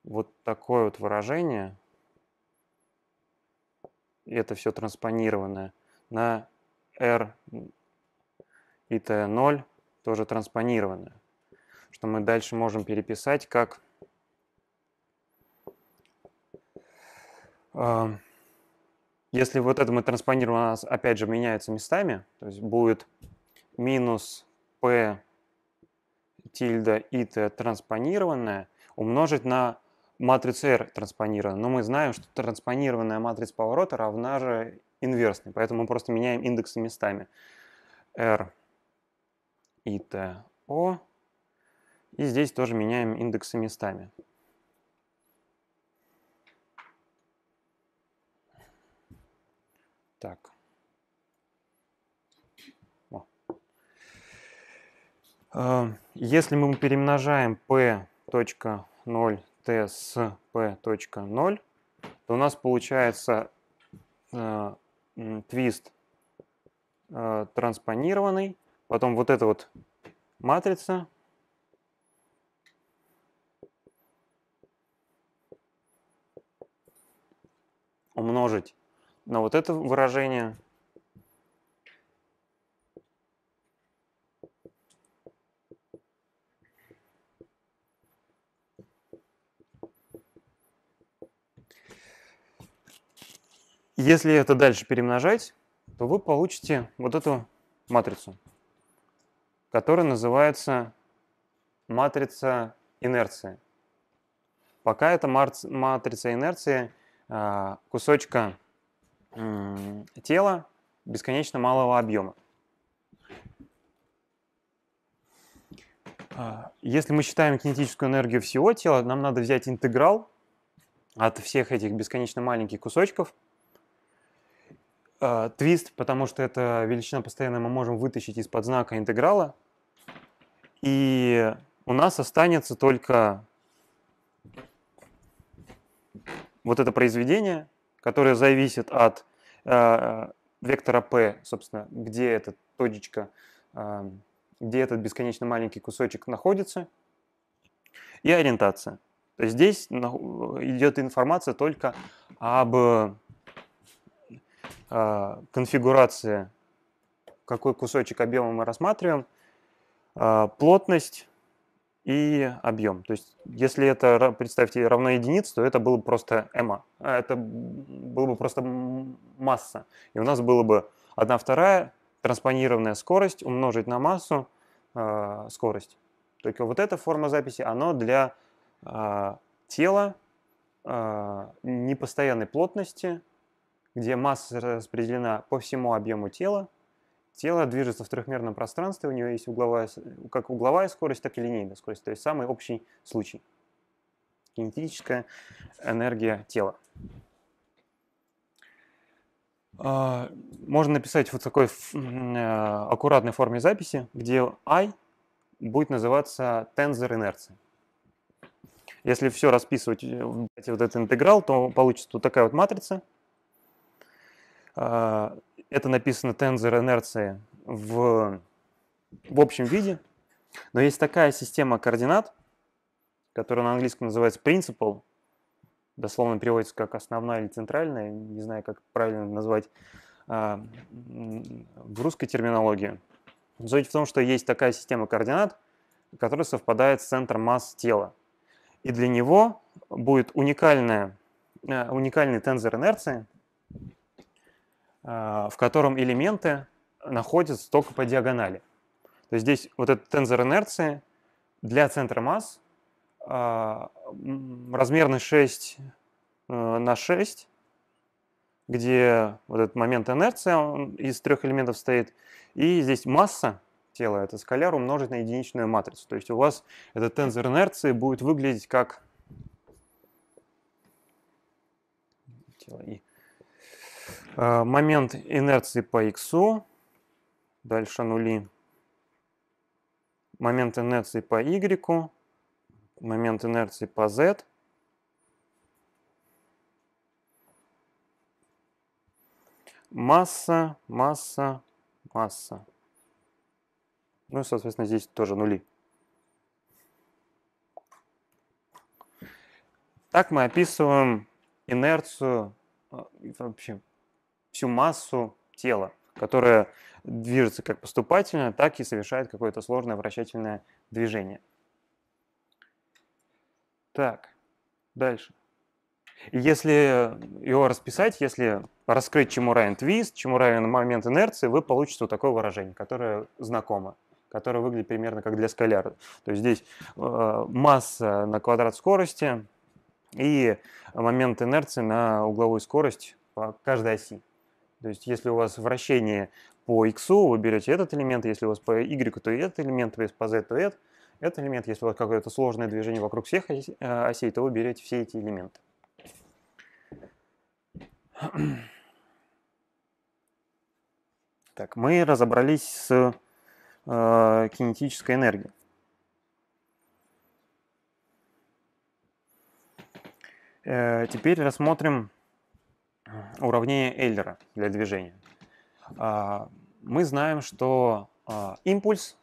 вот такое вот выражение – и это все транспонированное. На R и T0 тоже транспонированное. Что мы дальше можем переписать как а, если вот это мы транспонируем, у нас опять же меняются местами, то есть будет минус P тильда и T транспонированное умножить на матрица R транспонирована, но мы знаем, что транспонированная матрица поворота равна же инверсной, поэтому мы просто меняем индексы местами. R и T, O. И здесь тоже меняем индексы местами. Так. О. Э, если мы перемножаем p.0 TSP.0, то у нас получается э, твист э, транспонированный, потом вот эта вот матрица, умножить на вот это выражение Если это дальше перемножать, то вы получите вот эту матрицу, которая называется матрица инерции. Пока это матрица инерции а, кусочка тела бесконечно малого объема. А, если мы считаем кинетическую энергию всего тела, нам надо взять интеграл от всех этих бесконечно маленьких кусочков – Э, твист, потому что эта величина постоянная мы можем вытащить из-под знака интеграла. И у нас останется только вот это произведение, которое зависит от э, вектора p, собственно, где эта точечка, э, где этот бесконечно маленький кусочек находится, и ориентация. То есть здесь идет информация только об а, конфигурации, какой кусочек объема мы рассматриваем, а, плотность и объем. То есть, если это, представьте, равно единице, то это было бы просто эма. Это было бы просто масса. И у нас было бы 1 вторая транспонированная скорость умножить на массу э, скорость. Только вот эта форма записи, она для э, тела э, непостоянной плотности – где масса распределена по всему объему тела. Тело движется в трехмерном пространстве, у него есть угловая, как угловая скорость, так и линейная скорость, то есть самый общий случай. Кинетическая энергия тела. А, можно написать вот такой э, аккуратной форме записи, где I будет называться тензор инерции. Если все расписывать, э, вот этот интеграл, то получится вот такая вот матрица – а, это написано тензор инерции в, в общем виде. Но есть такая система координат, которая на английском называется principle, дословно переводится как основная или центральная, не знаю, как правильно назвать а, в русской терминологии. Суть в том, что есть такая система координат, которая совпадает с центром масс тела. И для него будет уникальная, э, уникальный тензор инерции, а, в котором элементы находятся только по диагонали. То есть здесь вот этот тензор инерции для центра масс а, размерный 6 на 6, э, где вот этот момент инерции он из трех элементов стоит, и здесь масса тела, это скаляр, умножить на единичную матрицу. То есть у вас этот тензор инерции будет выглядеть как тело И. Э, момент инерции по x, дальше нули, момент инерции по y, момент инерции по z, масса, масса, масса. Ну и, соответственно, здесь тоже нули. Так мы описываем инерцию, э, вообще всю массу тела, которая движется как поступательно, так и совершает какое-то сложное вращательное движение. Так, дальше. Если его расписать, если раскрыть, чему равен твист, чему равен момент инерции, вы получите вот такое выражение, которое знакомо, которое выглядит примерно как для скаляра. То есть здесь э, масса на квадрат скорости и момент инерции на угловую скорость по каждой оси. То есть если у вас вращение по x, вы берете этот элемент, если у вас по y, то и этот элемент, то есть по z, то этот, этот элемент. Если у вас какое-то сложное движение вокруг всех э, осей, то вы берете все эти элементы. Так, мы разобрались с э, кинетической энергией. Э, теперь рассмотрим уравнение Эйлера для движения. А, мы знаем, что а, импульс,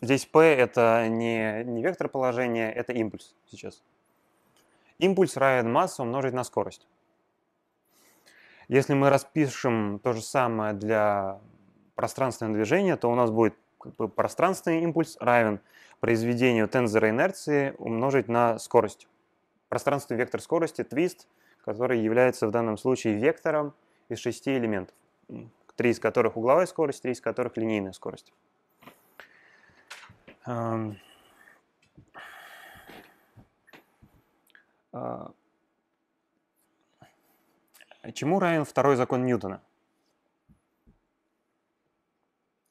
здесь P это не, не вектор положения, это импульс сейчас. Импульс равен массу умножить на скорость. Если мы распишем то же самое для пространственного движения, то у нас будет как бы пространственный импульс равен произведению тензора инерции умножить на скорость. Пространственный вектор скорости, твист – который является в данном случае вектором из шести элементов, три из которых угловая скорость, три из которых линейная скорость. Эм. А. А чему равен второй закон Ньютона?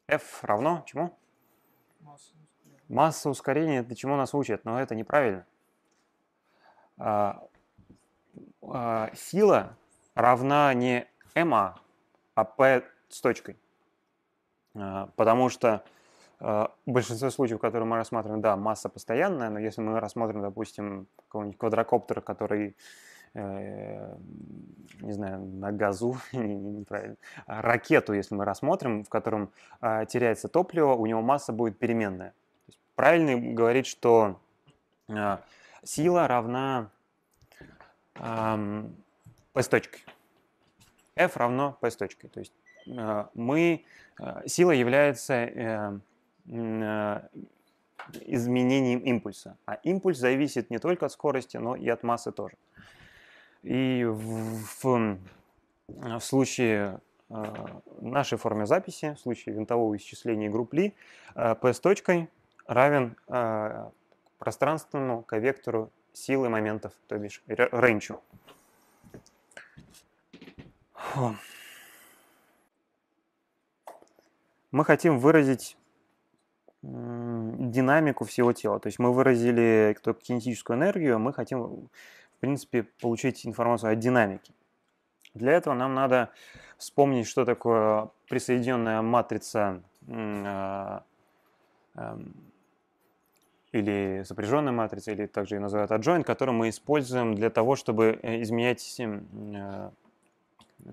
F равно чему? Масса ускорения. Масса ускорения, это чему нас учат, но это неправильно. А, а, сила равна не ма, а p с точкой. А, потому что э, большинство случаев, которые мы рассматриваем, да, масса постоянная, но если мы рассмотрим, допустим, какого-нибудь квадрокоптера, который э, не знаю, на газу, неправильно, ракету, если мы рассмотрим, в котором э, теряется топливо, у него масса будет переменная. правильно говорить, что э, сила равна P с точкой. F равно P с точкой. То есть э, мы, э, сила является э, изменением импульса. А импульс зависит не только от скорости, но и от массы тоже. И в, в, в случае нашей формы записи, в случае винтового исчисления групп Ли, P с точкой равен пространственному ковектору силы моментов, то бишь рейнджу. Мы хотим выразить динамику всего тела. То есть мы выразили кинетическую энергию, мы хотим, в принципе, получить информацию о динамике. Для этого нам надо вспомнить, что такое присоединенная матрица а, эм, или запряженная матрица, или также ее называют adjoint, а которую мы используем для того, чтобы э, изменять э, э,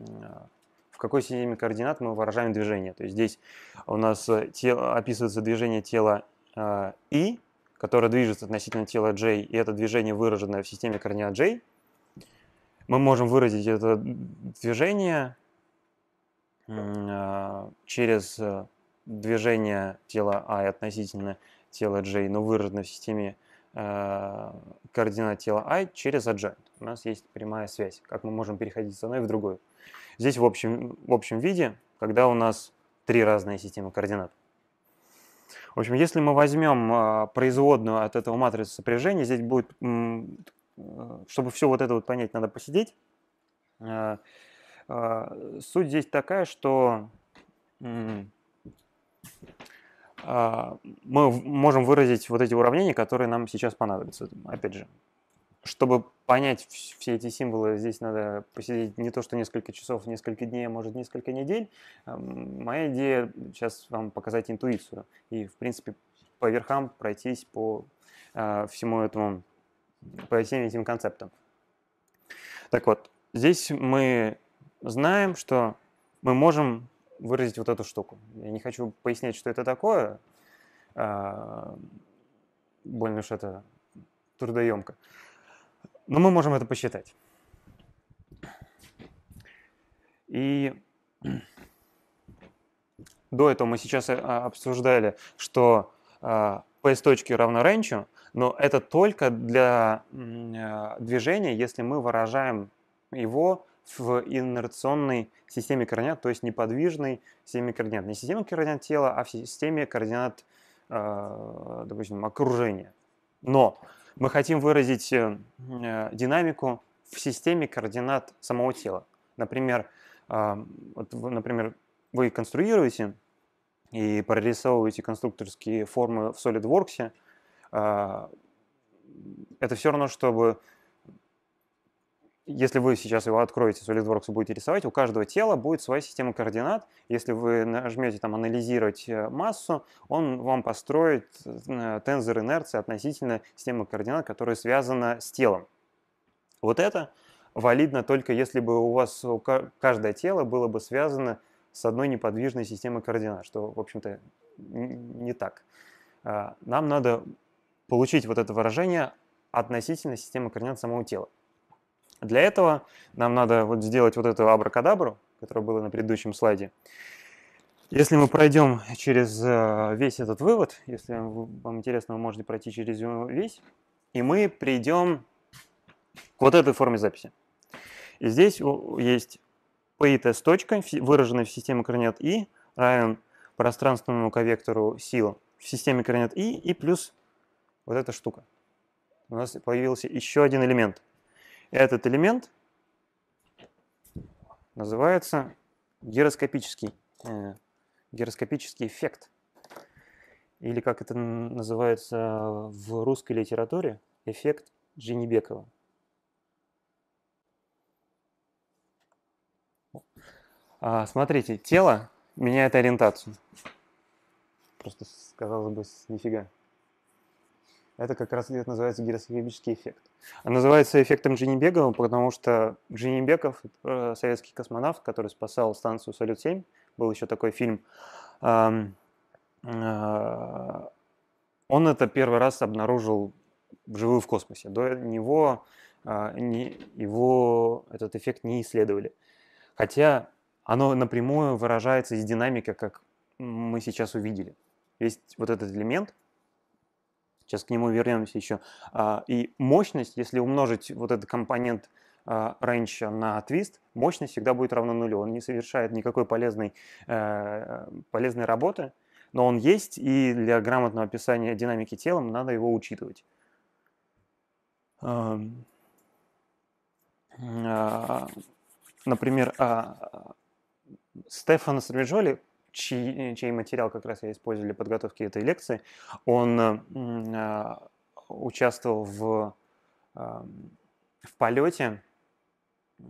в какой системе координат мы выражаем движение. То есть здесь у нас тело, описывается движение тела и, которое движется относительно тела j, и это движение выражено в системе координат j. Мы можем выразить это движение через движение тела i а относительно тела J, но выражено в системе э, координат тела i через adjoint. У нас есть прямая связь, как мы можем переходить с одной в другую. Здесь в общем, в общем виде, когда у нас три разные системы координат. В общем, если мы возьмем э, производную от этого матрицы сопряжения, здесь будет, э, чтобы все вот это вот понять, надо посидеть. Суть здесь такая, что а, мы можем выразить вот эти уравнения, которые нам сейчас понадобятся. Опять же, чтобы понять все эти символы, здесь надо посидеть не то что несколько часов, несколько дней, а может несколько недель. Моя идея сейчас вам показать интуицию и, в принципе, по верхам пройтись по а, всему этому, по всем этим концептам. Так вот, здесь мы знаем, что мы можем выразить вот эту штуку. Я не хочу пояснять, что это такое, а, больно что это трудоемко. Но мы можем это посчитать. И до этого мы сейчас э, обсуждали, что p э, с точки равно range, но это только для э, движения, если мы выражаем его в инерционной системе координат, то есть неподвижной системе координат. Не системе координат тела, а в системе координат, э, допустим, окружения. Но мы хотим выразить э, э, динамику в системе координат самого тела. Например, вот, например вы конструируете и прорисовываете конструкторские формы в SolidWorks, это все равно, чтобы если вы сейчас его откроете, SolidWorks и будете рисовать, у каждого тела будет своя система координат. Если вы нажмете там «Анализировать э, массу», он вам построит э, тензор инерции относительно системы координат, которая связана с телом. Вот это валидно только если бы у вас каждое тело было бы связано с одной неподвижной системой координат, что, в общем-то, не так. Э, нам надо получить вот это выражение относительно системы координат самого тела. Для этого нам надо вот сделать вот эту абракадабру, которая была на предыдущем слайде. Если мы пройдем через э, весь этот вывод, если вам интересно, вы можете пройти через весь, и мы придем к вот этой форме записи. И здесь есть PITS точка, выраженная в системе координат и равен пространственному ковектору сил в системе координат и и плюс вот эта штука. У нас появился еще один элемент – этот элемент называется гироскопический, э, гироскопический эффект. Или как это называется в русской литературе, эффект Женебекова. А, смотрите, тело меняет ориентацию. Просто, казалось бы, нифига. Это как раз это называется гироскопический эффект. Он а называется эффектом Джинибекова, потому что Джинибеков, э, советский космонавт, который спасал станцию «Салют-7», был еще такой фильм, э, он это первый раз обнаружил вживую в космосе. До него э, его этот эффект не исследовали. Хотя оно напрямую выражается из динамика, как мы сейчас увидели. Есть вот этот элемент, Сейчас к нему вернемся еще. А, и мощность, если умножить вот этот компонент раньше на твист, мощность всегда будет равна нулю. Он не совершает никакой полезной, э, полезной работы, но он есть, и для грамотного описания динамики тела надо его учитывать. А, например, а, Стефано Сарвижоли чей, чей материал как раз я использовал для подготовки этой лекции, он а, участвовал в, а, в полете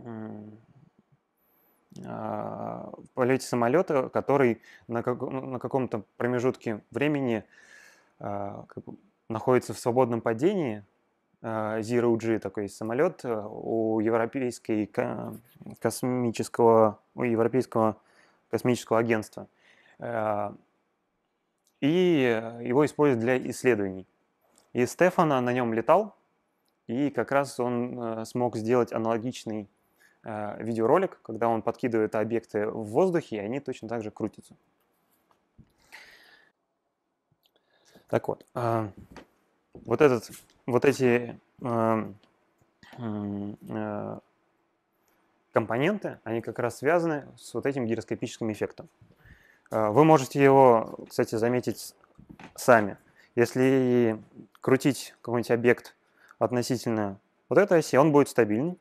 а, в полете самолета, который на, как, ну, на каком-то промежутке времени как бы находится в свободном падении. Zero G такой самолет у европейской космического, у европейского космического агентства. Э, и его используют для исследований. И Стефана на нем летал, и как раз он э, смог сделать аналогичный э, видеоролик, когда он подкидывает объекты в воздухе, и они точно так же крутятся. Так вот, вот, этот, вот эти компоненты, они как раз связаны с вот этим гироскопическим эффектом. Э, вы можете его, кстати, заметить сами. Если крутить какой-нибудь объект относительно вот этой оси, он будет стабильный.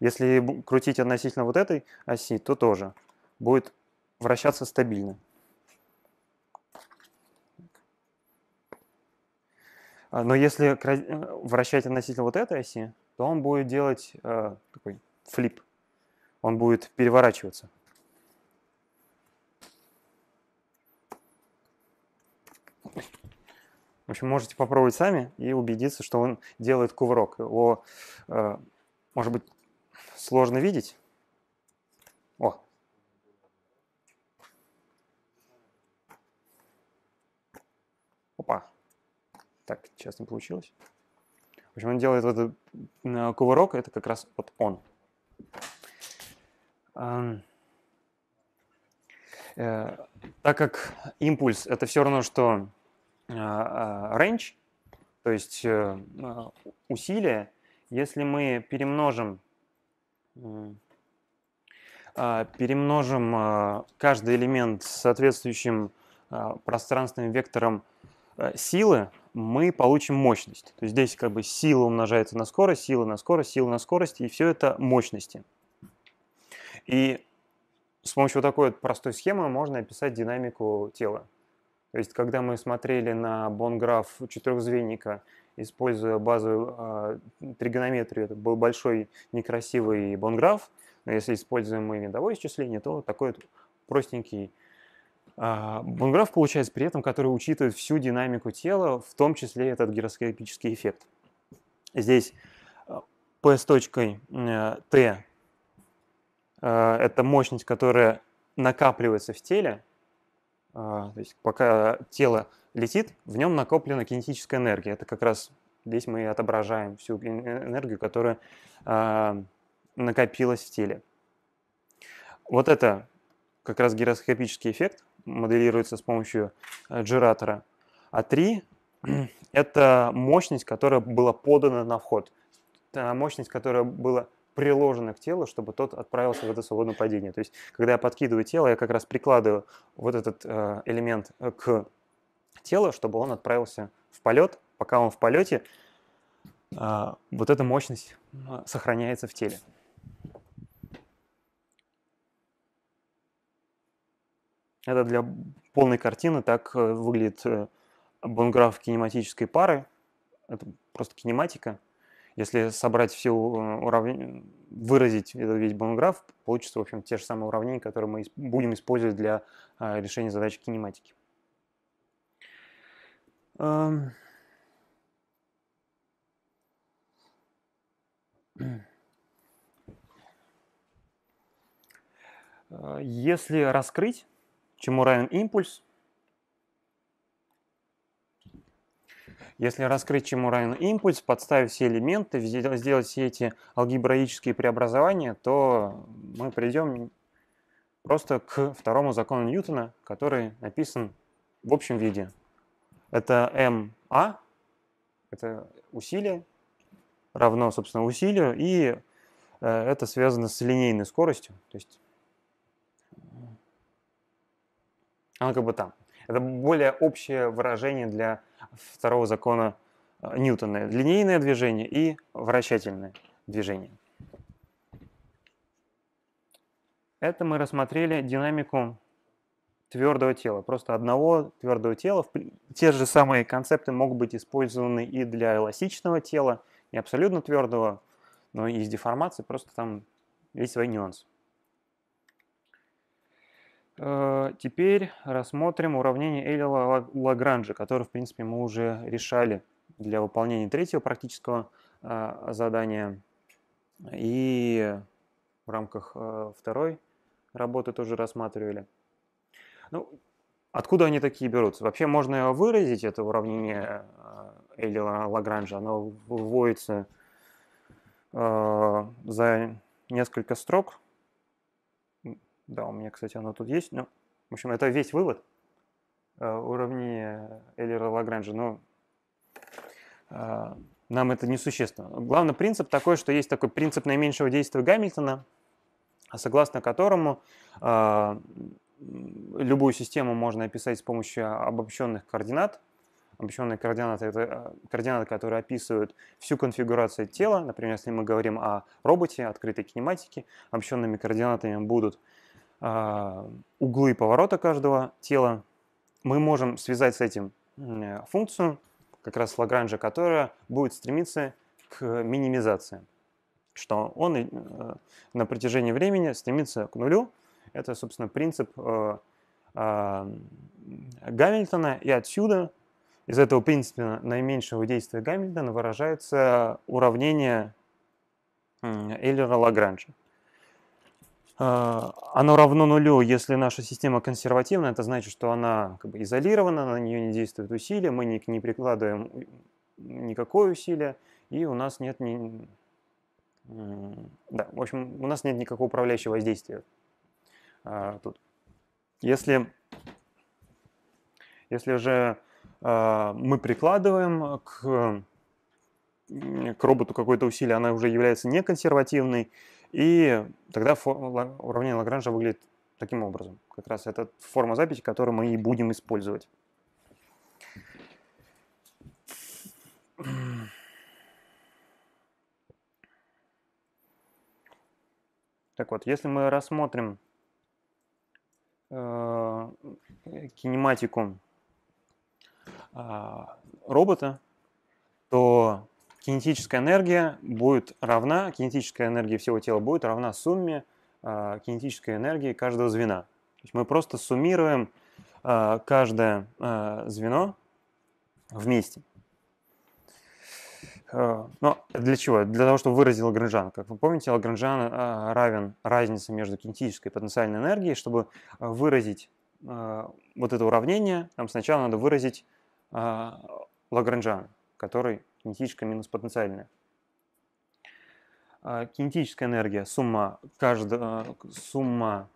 Если крутить относительно вот этой оси, то тоже будет вращаться стабильно. А, но если э, вращать относительно вот этой оси, то он будет делать э, такой флип. Он будет переворачиваться. В общем, можете попробовать сами и убедиться, что он делает кувырок. Его, э, может быть, сложно видеть. О! Опа! Так, сейчас не получилось. В общем, он делает вот этот э, кувырок, это как раз вот он. Э, так как импульс это все равно, что э, range, то есть усилие, если мы перемножим перемножим каждый элемент с соответствующим пространственным вектором Э, силы, мы получим мощность. То есть здесь как бы сила умножается на скорость, сила на скорость, сила на скорость, и все это мощности. И с помощью вот такой вот простой схемы можно описать динамику тела. То есть, когда мы смотрели на бонграф четырехзвенника, используя базовую э, тригонометрию, это был большой некрасивый бонграф, но если используем мы винтовое исчисление, то такой вот простенький Монограф а, получается при этом, который учитывает всю динамику тела, в том числе этот гироскопический эффект. Здесь э, P с точкой э, T э, – это мощность, которая накапливается в теле, а, то есть пока тело летит, в нем накоплена кинетическая энергия. Это как раз здесь мы и отображаем всю энергию, которая а, накопилась в теле. Вот это как раз гироскопический эффект, моделируется с помощью э, джиратора. А 3 – это мощность, которая была подана на вход. мощность, которая была приложена к телу, чтобы тот отправился в это свободное падение. То есть, когда я подкидываю тело, я как раз прикладываю вот этот э, элемент э, к телу, чтобы он отправился в полет. Пока он в полете, вот эта мощность сохраняется в теле. Это для полной картины так э, выглядит э, бонграф кинематической пары. Это просто кинематика. Если собрать все э, уравнения, выразить этот весь бонграф, получится, в общем, те же самые уравнения, которые мы будем использовать для решения задачи кинематики. Эм. Если раскрыть Чему равен импульс? Если раскрыть, чему равен импульс, подставить все элементы, сделать все эти алгебраические преобразования, то мы придем просто к второму закону Ньютона, который написан в общем виде. Это МА, это усилие, равно, собственно, усилию, и э, это связано с линейной скоростью, то есть оно как бы там. Это более общее выражение для второго закона э, Ньютона. Линейное движение и вращательное движение. Это мы рассмотрели динамику твердого тела, просто одного твердого тела. Те же самые концепты могут быть использованы и для эластичного тела, не абсолютно твердого, но и из деформации, просто там есть свои нюансы. Э, теперь рассмотрим уравнение Эйля Лагранжа, которое, в принципе, мы уже решали для выполнения третьего практического э, задания. И в рамках э, второй работы тоже рассматривали. Ну, откуда они такие берутся? Вообще можно выразить это уравнение Эйля Лагранжа. Оно выводится за несколько строк да, у меня, кстати, оно тут есть. Но, в общем, это весь вывод э, уровня Эйлера Лагранжа, но э, нам это несущественно. Главный принцип такой, что есть такой принцип наименьшего действия Гамильтона, согласно которому э, любую систему можно описать с помощью обобщенных координат. Обобщенные координаты – это координаты, которые описывают всю конфигурацию тела. Например, если мы говорим о роботе, открытой кинематике, обобщенными координатами будут а, углы поворота каждого тела, мы можем связать с этим функцию, как раз Лагранжа, которая будет стремиться к минимизации, что он э, на протяжении времени стремится к нулю. Это, собственно, принцип э, а, Гамильтона, и отсюда из этого принципа наименьшего действия Гамильтона выражается уравнение Эйлера-Лагранжа. А, оно равно нулю, если наша система консервативна, это значит, что она как бы изолирована, на нее не действует усилия, мы не, не прикладываем никакое усилие, и у нас нет ни... да, в общем, у нас нет никакого управляющего воздействия а, тут. Если, если же а, мы прикладываем к, к роботу какое-то усилие, она уже является неконсервативной, и тогда уравнение Лагранжа выглядит таким образом. Как раз это форма записи, которую мы и будем использовать. Так вот, если мы рассмотрим э, кинематику э, робота, то кинетическая энергия будет равна, кинетическая энергия всего тела будет равна сумме э, кинетической энергии каждого звена. То есть мы просто суммируем э, каждое э, звено вместе. Но для чего? Для того, чтобы выразить Лагранжан. Как вы помните, Лагранжан равен разнице между кинетической и потенциальной энергией. Чтобы выразить вот это уравнение, нам сначала надо выразить Лагранжан, который кинетическая минус потенциальная. А, кинетическая энергия – сумма, каждого, сумма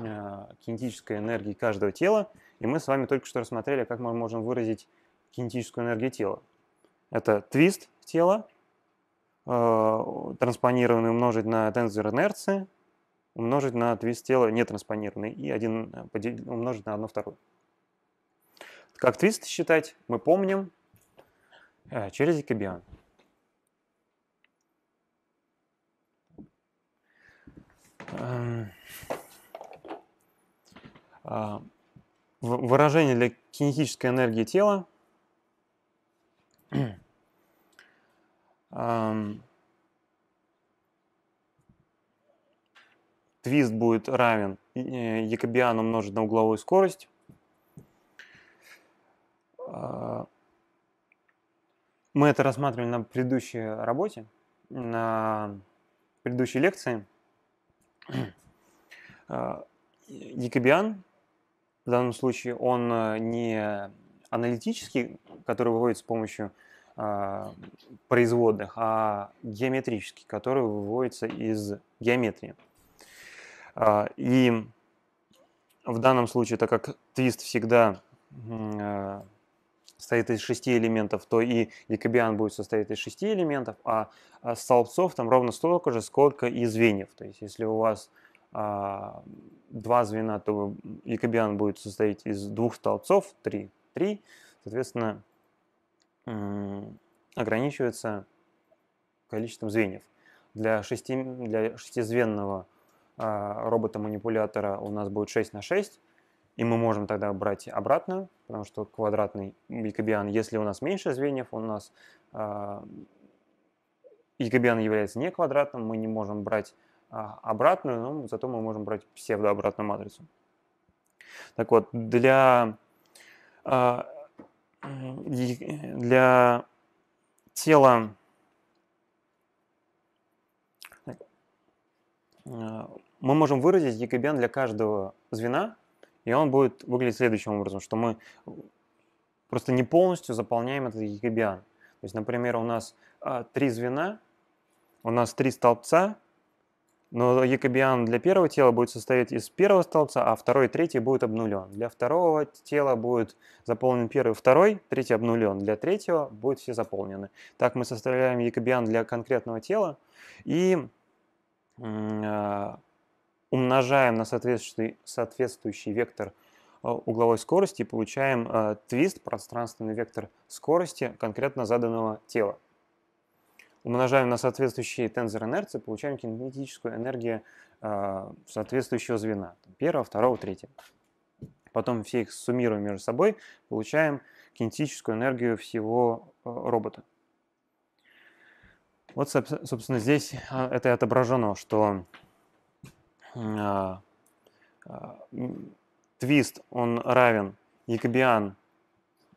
а, кинетической энергии каждого тела. И мы с вами только что рассмотрели, как мы можем выразить кинетическую энергию тела. Это твист тела, а, транспонированный умножить на тензор инерции, умножить на твист тела нетранспонированный и один умножить на 1 вторую. Как твист считать, мы помним, Э, через Икебиан. Эм. А, выражение для кинетической энергии тела. Эм. Твист будет равен якобиану э, умножить на угловую скорость. А, мы это рассматривали на предыдущей работе, на предыдущей лекции. Э, Якобиан в данном случае, он э, не аналитический, который выводит с помощью э, производных, а геометрический, который выводится из геометрии. И в данном случае, так как твист всегда состоит из шести элементов, то и якобиан будет состоять из шести элементов, а, а столбцов там ровно столько же, сколько и звеньев. То есть если у вас а, два звена, то якобиан будет состоять из двух столбцов, три, три, соответственно, ограничивается количеством звеньев. Для, шести, для шестизвенного а, робота-манипулятора у нас будет 6 на 6, и мы можем тогда брать обратную потому что квадратный якобиан, если у нас меньше звеньев, у нас а, якобиан является не квадратным, мы не можем брать а, обратную, но зато мы можем брать псевдообратную матрицу. Так вот, для, а, для тела мы можем выразить якобиан для каждого звена и он будет выглядеть следующим образом, что мы просто не полностью заполняем этот якобиан. То есть, например, у нас а, три звена, у нас три столбца, но якобиан для первого тела будет состоять из первого столбца, а второй и третий будет обнулен. Для второго тела будет заполнен первый, и второй, третий обнулен. Для третьего будет все заполнены. Так мы составляем якобиан для конкретного тела. И а, умножаем на соответствующий, соответствующий вектор э, угловой скорости и получаем э, твист, пространственный вектор скорости конкретно заданного тела. Умножаем на соответствующий тензор инерции, получаем кинетическую энергию э, соответствующего звена, первого, второго, третьего. Потом все их суммируем между собой, получаем кинетическую энергию всего э, робота. Вот, собственно, здесь э, это и отображено, что а, а, твист, он равен якобиан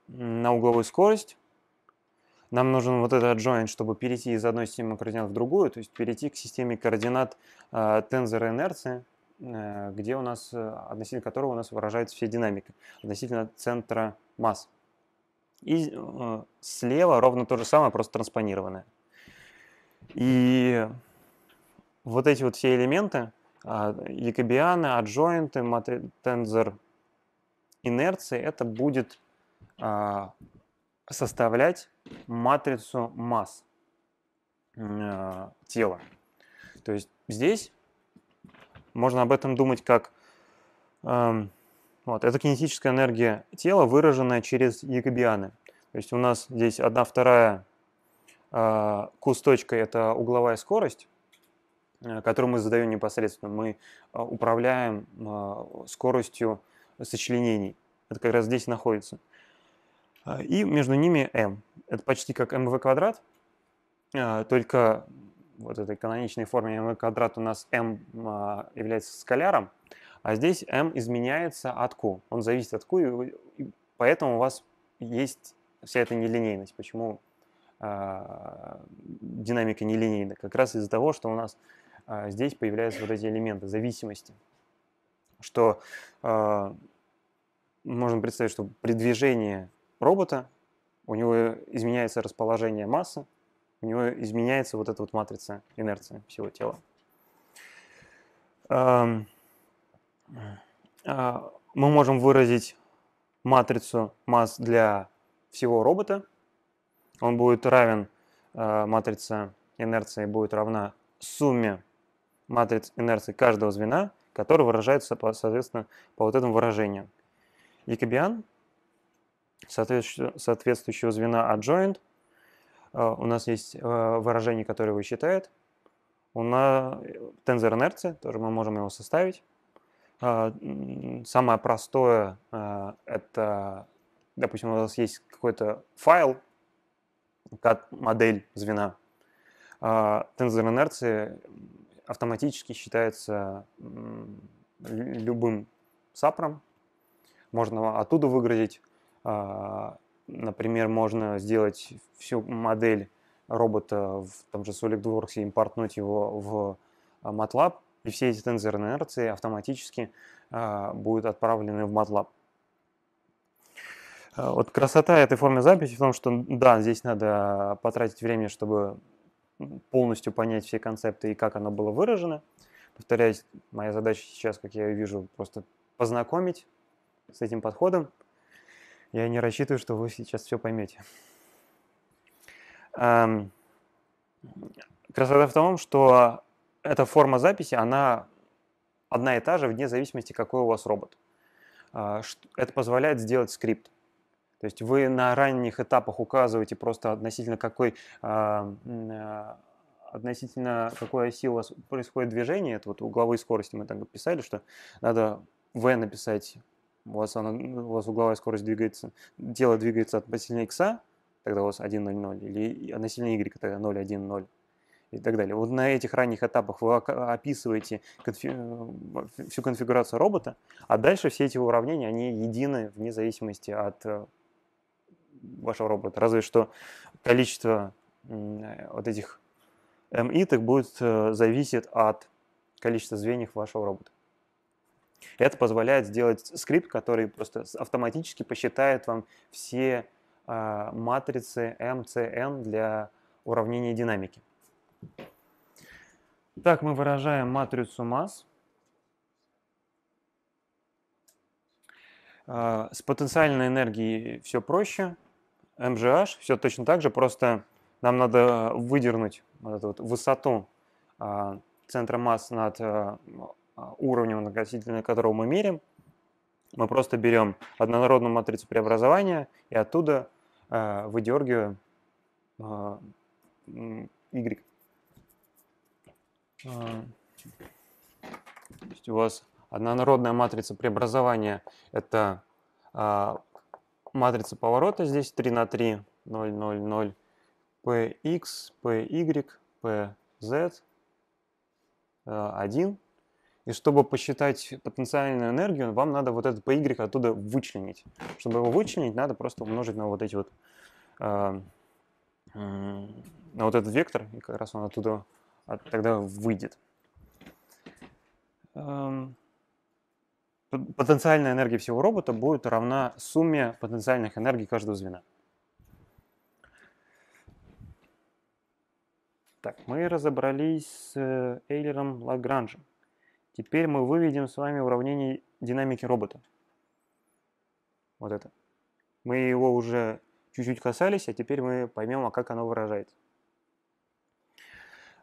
на угловую скорость. Нам нужен вот этот adjoint, чтобы перейти из одной системы координат в другую, то есть перейти к системе координат а, тензора инерции, э, где у нас, э, относительно которого у нас выражается вся динамика, относительно центра масс. И э, слева ровно то же самое, просто транспонированное. И вот эти вот все элементы, а, якобианы, аджоинты, тензор инерции, это будет а, составлять матрицу масс а, тела. То есть здесь можно об этом думать как эм, вот, это кинетическая энергия тела, выраженная через якобианы. То есть у нас здесь одна вторая Q с точкой – это угловая скорость, Э, который мы задаем непосредственно, мы э, управляем э, скоростью сочленений. Это как раз здесь находится. А, и между ними m. Это почти как mv квадрат, а, только вот этой каноничной форме mv квадрат у нас m а, является скаляром, а здесь m изменяется от q. Он зависит от q, и поэтому у вас есть вся эта нелинейность. Почему динамика нелинейна? Как раз из-за того, что у нас а, здесь появляются вот эти элементы зависимости, что а, можно представить, что при движении робота у него изменяется расположение массы, у него изменяется вот эта вот матрица инерции всего тела. А, мы можем выразить матрицу масс для всего робота. Он будет равен, матрица инерции будет равна сумме матриц инерции каждого звена, которые выражается, соответственно, по вот этому выражению. Якобиан соответствующего звена adjoint. Э, у нас есть э, выражение, которое его считает. У нас тензор инерции, тоже мы можем его составить. Э, самое простое – это, допустим, у нас есть какой-то файл, как модель звена. Тензор инерции автоматически считается любым сапром. Можно оттуда выгрузить. А, например, можно сделать всю модель робота в том же SolidWorks и импортнуть его в а, MATLAB, и все эти тензорные инерции автоматически а, будут отправлены в MATLAB. Вот красота этой формы записи в том, что да, здесь надо потратить время, чтобы полностью понять все концепты и как оно было выражено. Повторяюсь, моя задача сейчас, как я вижу, просто познакомить с этим подходом. Я не рассчитываю, что вы сейчас все поймете. Эм, красота в том, что эта форма записи, она одна и та же, вне зависимости, какой у вас робот. Э, это позволяет сделать скрипт. То есть вы на ранних этапах указываете просто относительно какой а, а, относительно какой оси у вас происходит движение, это вот угловой скорости мы так писали, что надо v написать, у вас, она, у вас угловая скорость двигается, тело двигается относительно x, тогда у вас 1,00, или относительно y, тогда 0,1,0 и так далее. Вот на этих ранних этапах вы описываете конфи э, всю конфигурацию робота, а дальше все эти уравнения, они едины вне зависимости от э, вашего робота. Разве что количество вот этих ми так будет э, зависеть от количества звеньев вашего робота. Это позволяет сделать скрипт, который просто автоматически посчитает вам все а, матрицы m, c, n для уравнения динамики. Так, мы выражаем матрицу масс а, с потенциальной энергией все проще. MGH все точно так же, просто нам надо э, выдернуть вот эту вот высоту э, центра масс над э, э уровнем, относительно которого мы мерим. Мы просто берем однородную матрицу преобразования и оттуда э, выдергиваем э, Y. А, то есть у вас однородная матрица преобразования – это а, матрица поворота здесь 3 на 3, 0, 0, 0, px, py, pz, 1. И чтобы посчитать потенциальную энергию, вам надо вот этот py оттуда вычленить. Чтобы его вычленить, надо просто умножить на вот эти вот э, на вот этот вектор, и как раз он оттуда тогда выйдет. Эм, потенциальная энергия всего робота будет равна сумме потенциальных энергий каждого звена. Так, мы разобрались с э, Эйлером Лагранжем. Теперь мы выведем с вами уравнение динамики робота. Вот это. Мы его уже чуть-чуть касались, а теперь мы поймем, а как оно выражается.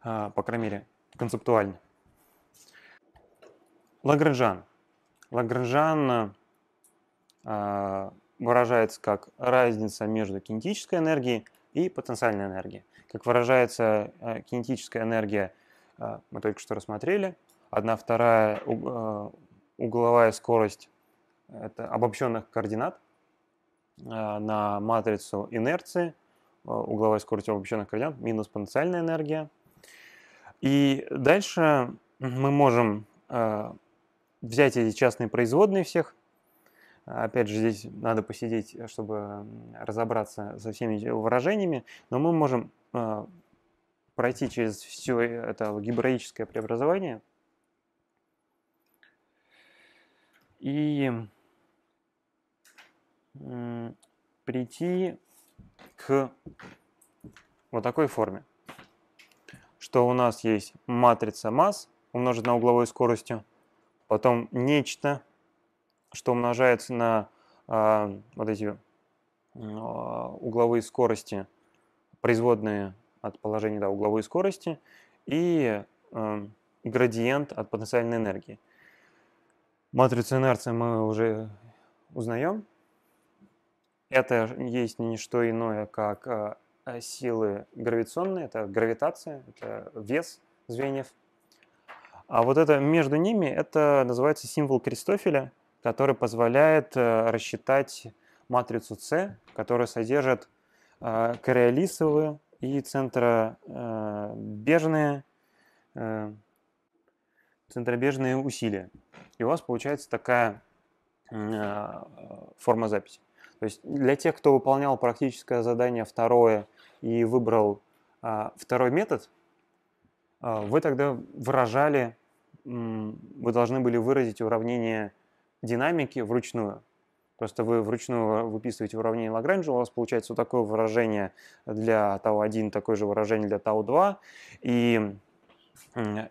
А, по крайней мере, концептуально. Лагранжан. Лагранжан а, выражается как разница между кинетической энергией и потенциальной энергией. Как выражается а, кинетическая энергия, а, мы только что рассмотрели, одна вторая угловая скорость это обобщенных координат на матрицу инерции, угловая скорость обобщенных координат минус потенциальная энергия. И дальше мы можем взять эти частные производные всех. Опять же, здесь надо посидеть, чтобы разобраться со всеми выражениями, но мы можем а, пройти через все это алгебраическое преобразование. И прийти к вот такой форме, что у нас есть матрица масс умножить на угловой скоростью, потом нечто, что умножается на э, вот эти э, угловые скорости, производные от положения да, угловой скорости, и э, градиент от потенциальной энергии. Матрицу инерции мы уже узнаем. Это есть не что иное, как силы гравитационные, это гравитация, это вес звеньев – а вот это между ними, это называется символ Кристофеля, который позволяет э, рассчитать матрицу С, которая содержит э, кориолисовые и центробежные, э, центробежные усилия. И у вас получается такая а, форма записи. То есть для тех, кто выполнял практическое задание второе и выбрал а, второй метод, а, вы тогда выражали вы должны были выразить уравнение динамики вручную. Просто вы вручную выписываете уравнение Лагранжа, у вас получается вот такое выражение для tau1, такое же выражение для tau2. И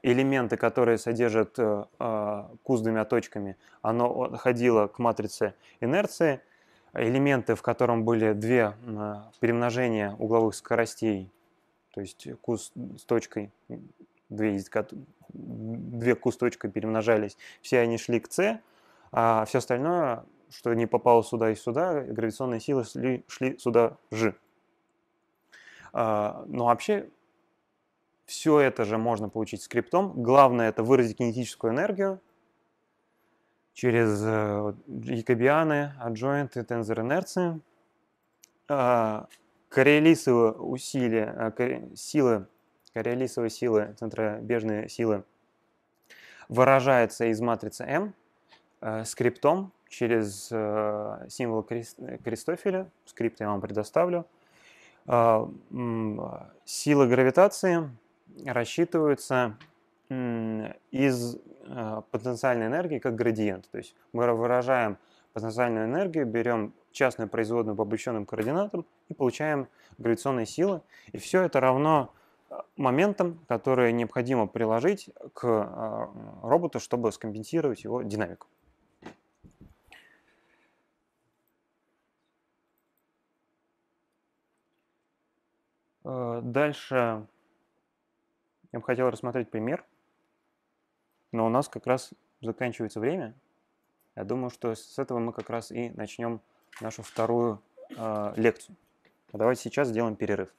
элементы, которые содержат э, q э, с двумя точками, оно отходило к матрице инерции. Элементы, в котором были две перемножения угловых скоростей, то есть q с точкой две, две Q с точкой перемножались, все они шли к C, а все остальное, что не попало сюда и сюда, гравитационные силы шли, шли сюда G. А, Но ну, вообще все это же можно получить скриптом. Главное это выразить кинетическую энергию через э, якобианы, аджоинты, тензор инерции. Коррелисы усилия, э, силы кориолисовой силы, центробежные силы, выражаются из матрицы М э, скриптом через э, символ Крист, Кристофеля. Скрипт я вам предоставлю. Э, э, силы гравитации рассчитываются из потенциальной энергии как градиент. То есть мы выражаем потенциальную энергию, берем частную производную по обреченным координатам и получаем гравитационные силы. И все это равно моментам, которые необходимо приложить к э, роботу, чтобы скомпенсировать его динамику. Э, дальше я бы хотел рассмотреть пример, но у нас как раз заканчивается время. Я думаю, что с этого мы как раз и начнем нашу вторую э, лекцию. А давайте сейчас сделаем перерыв.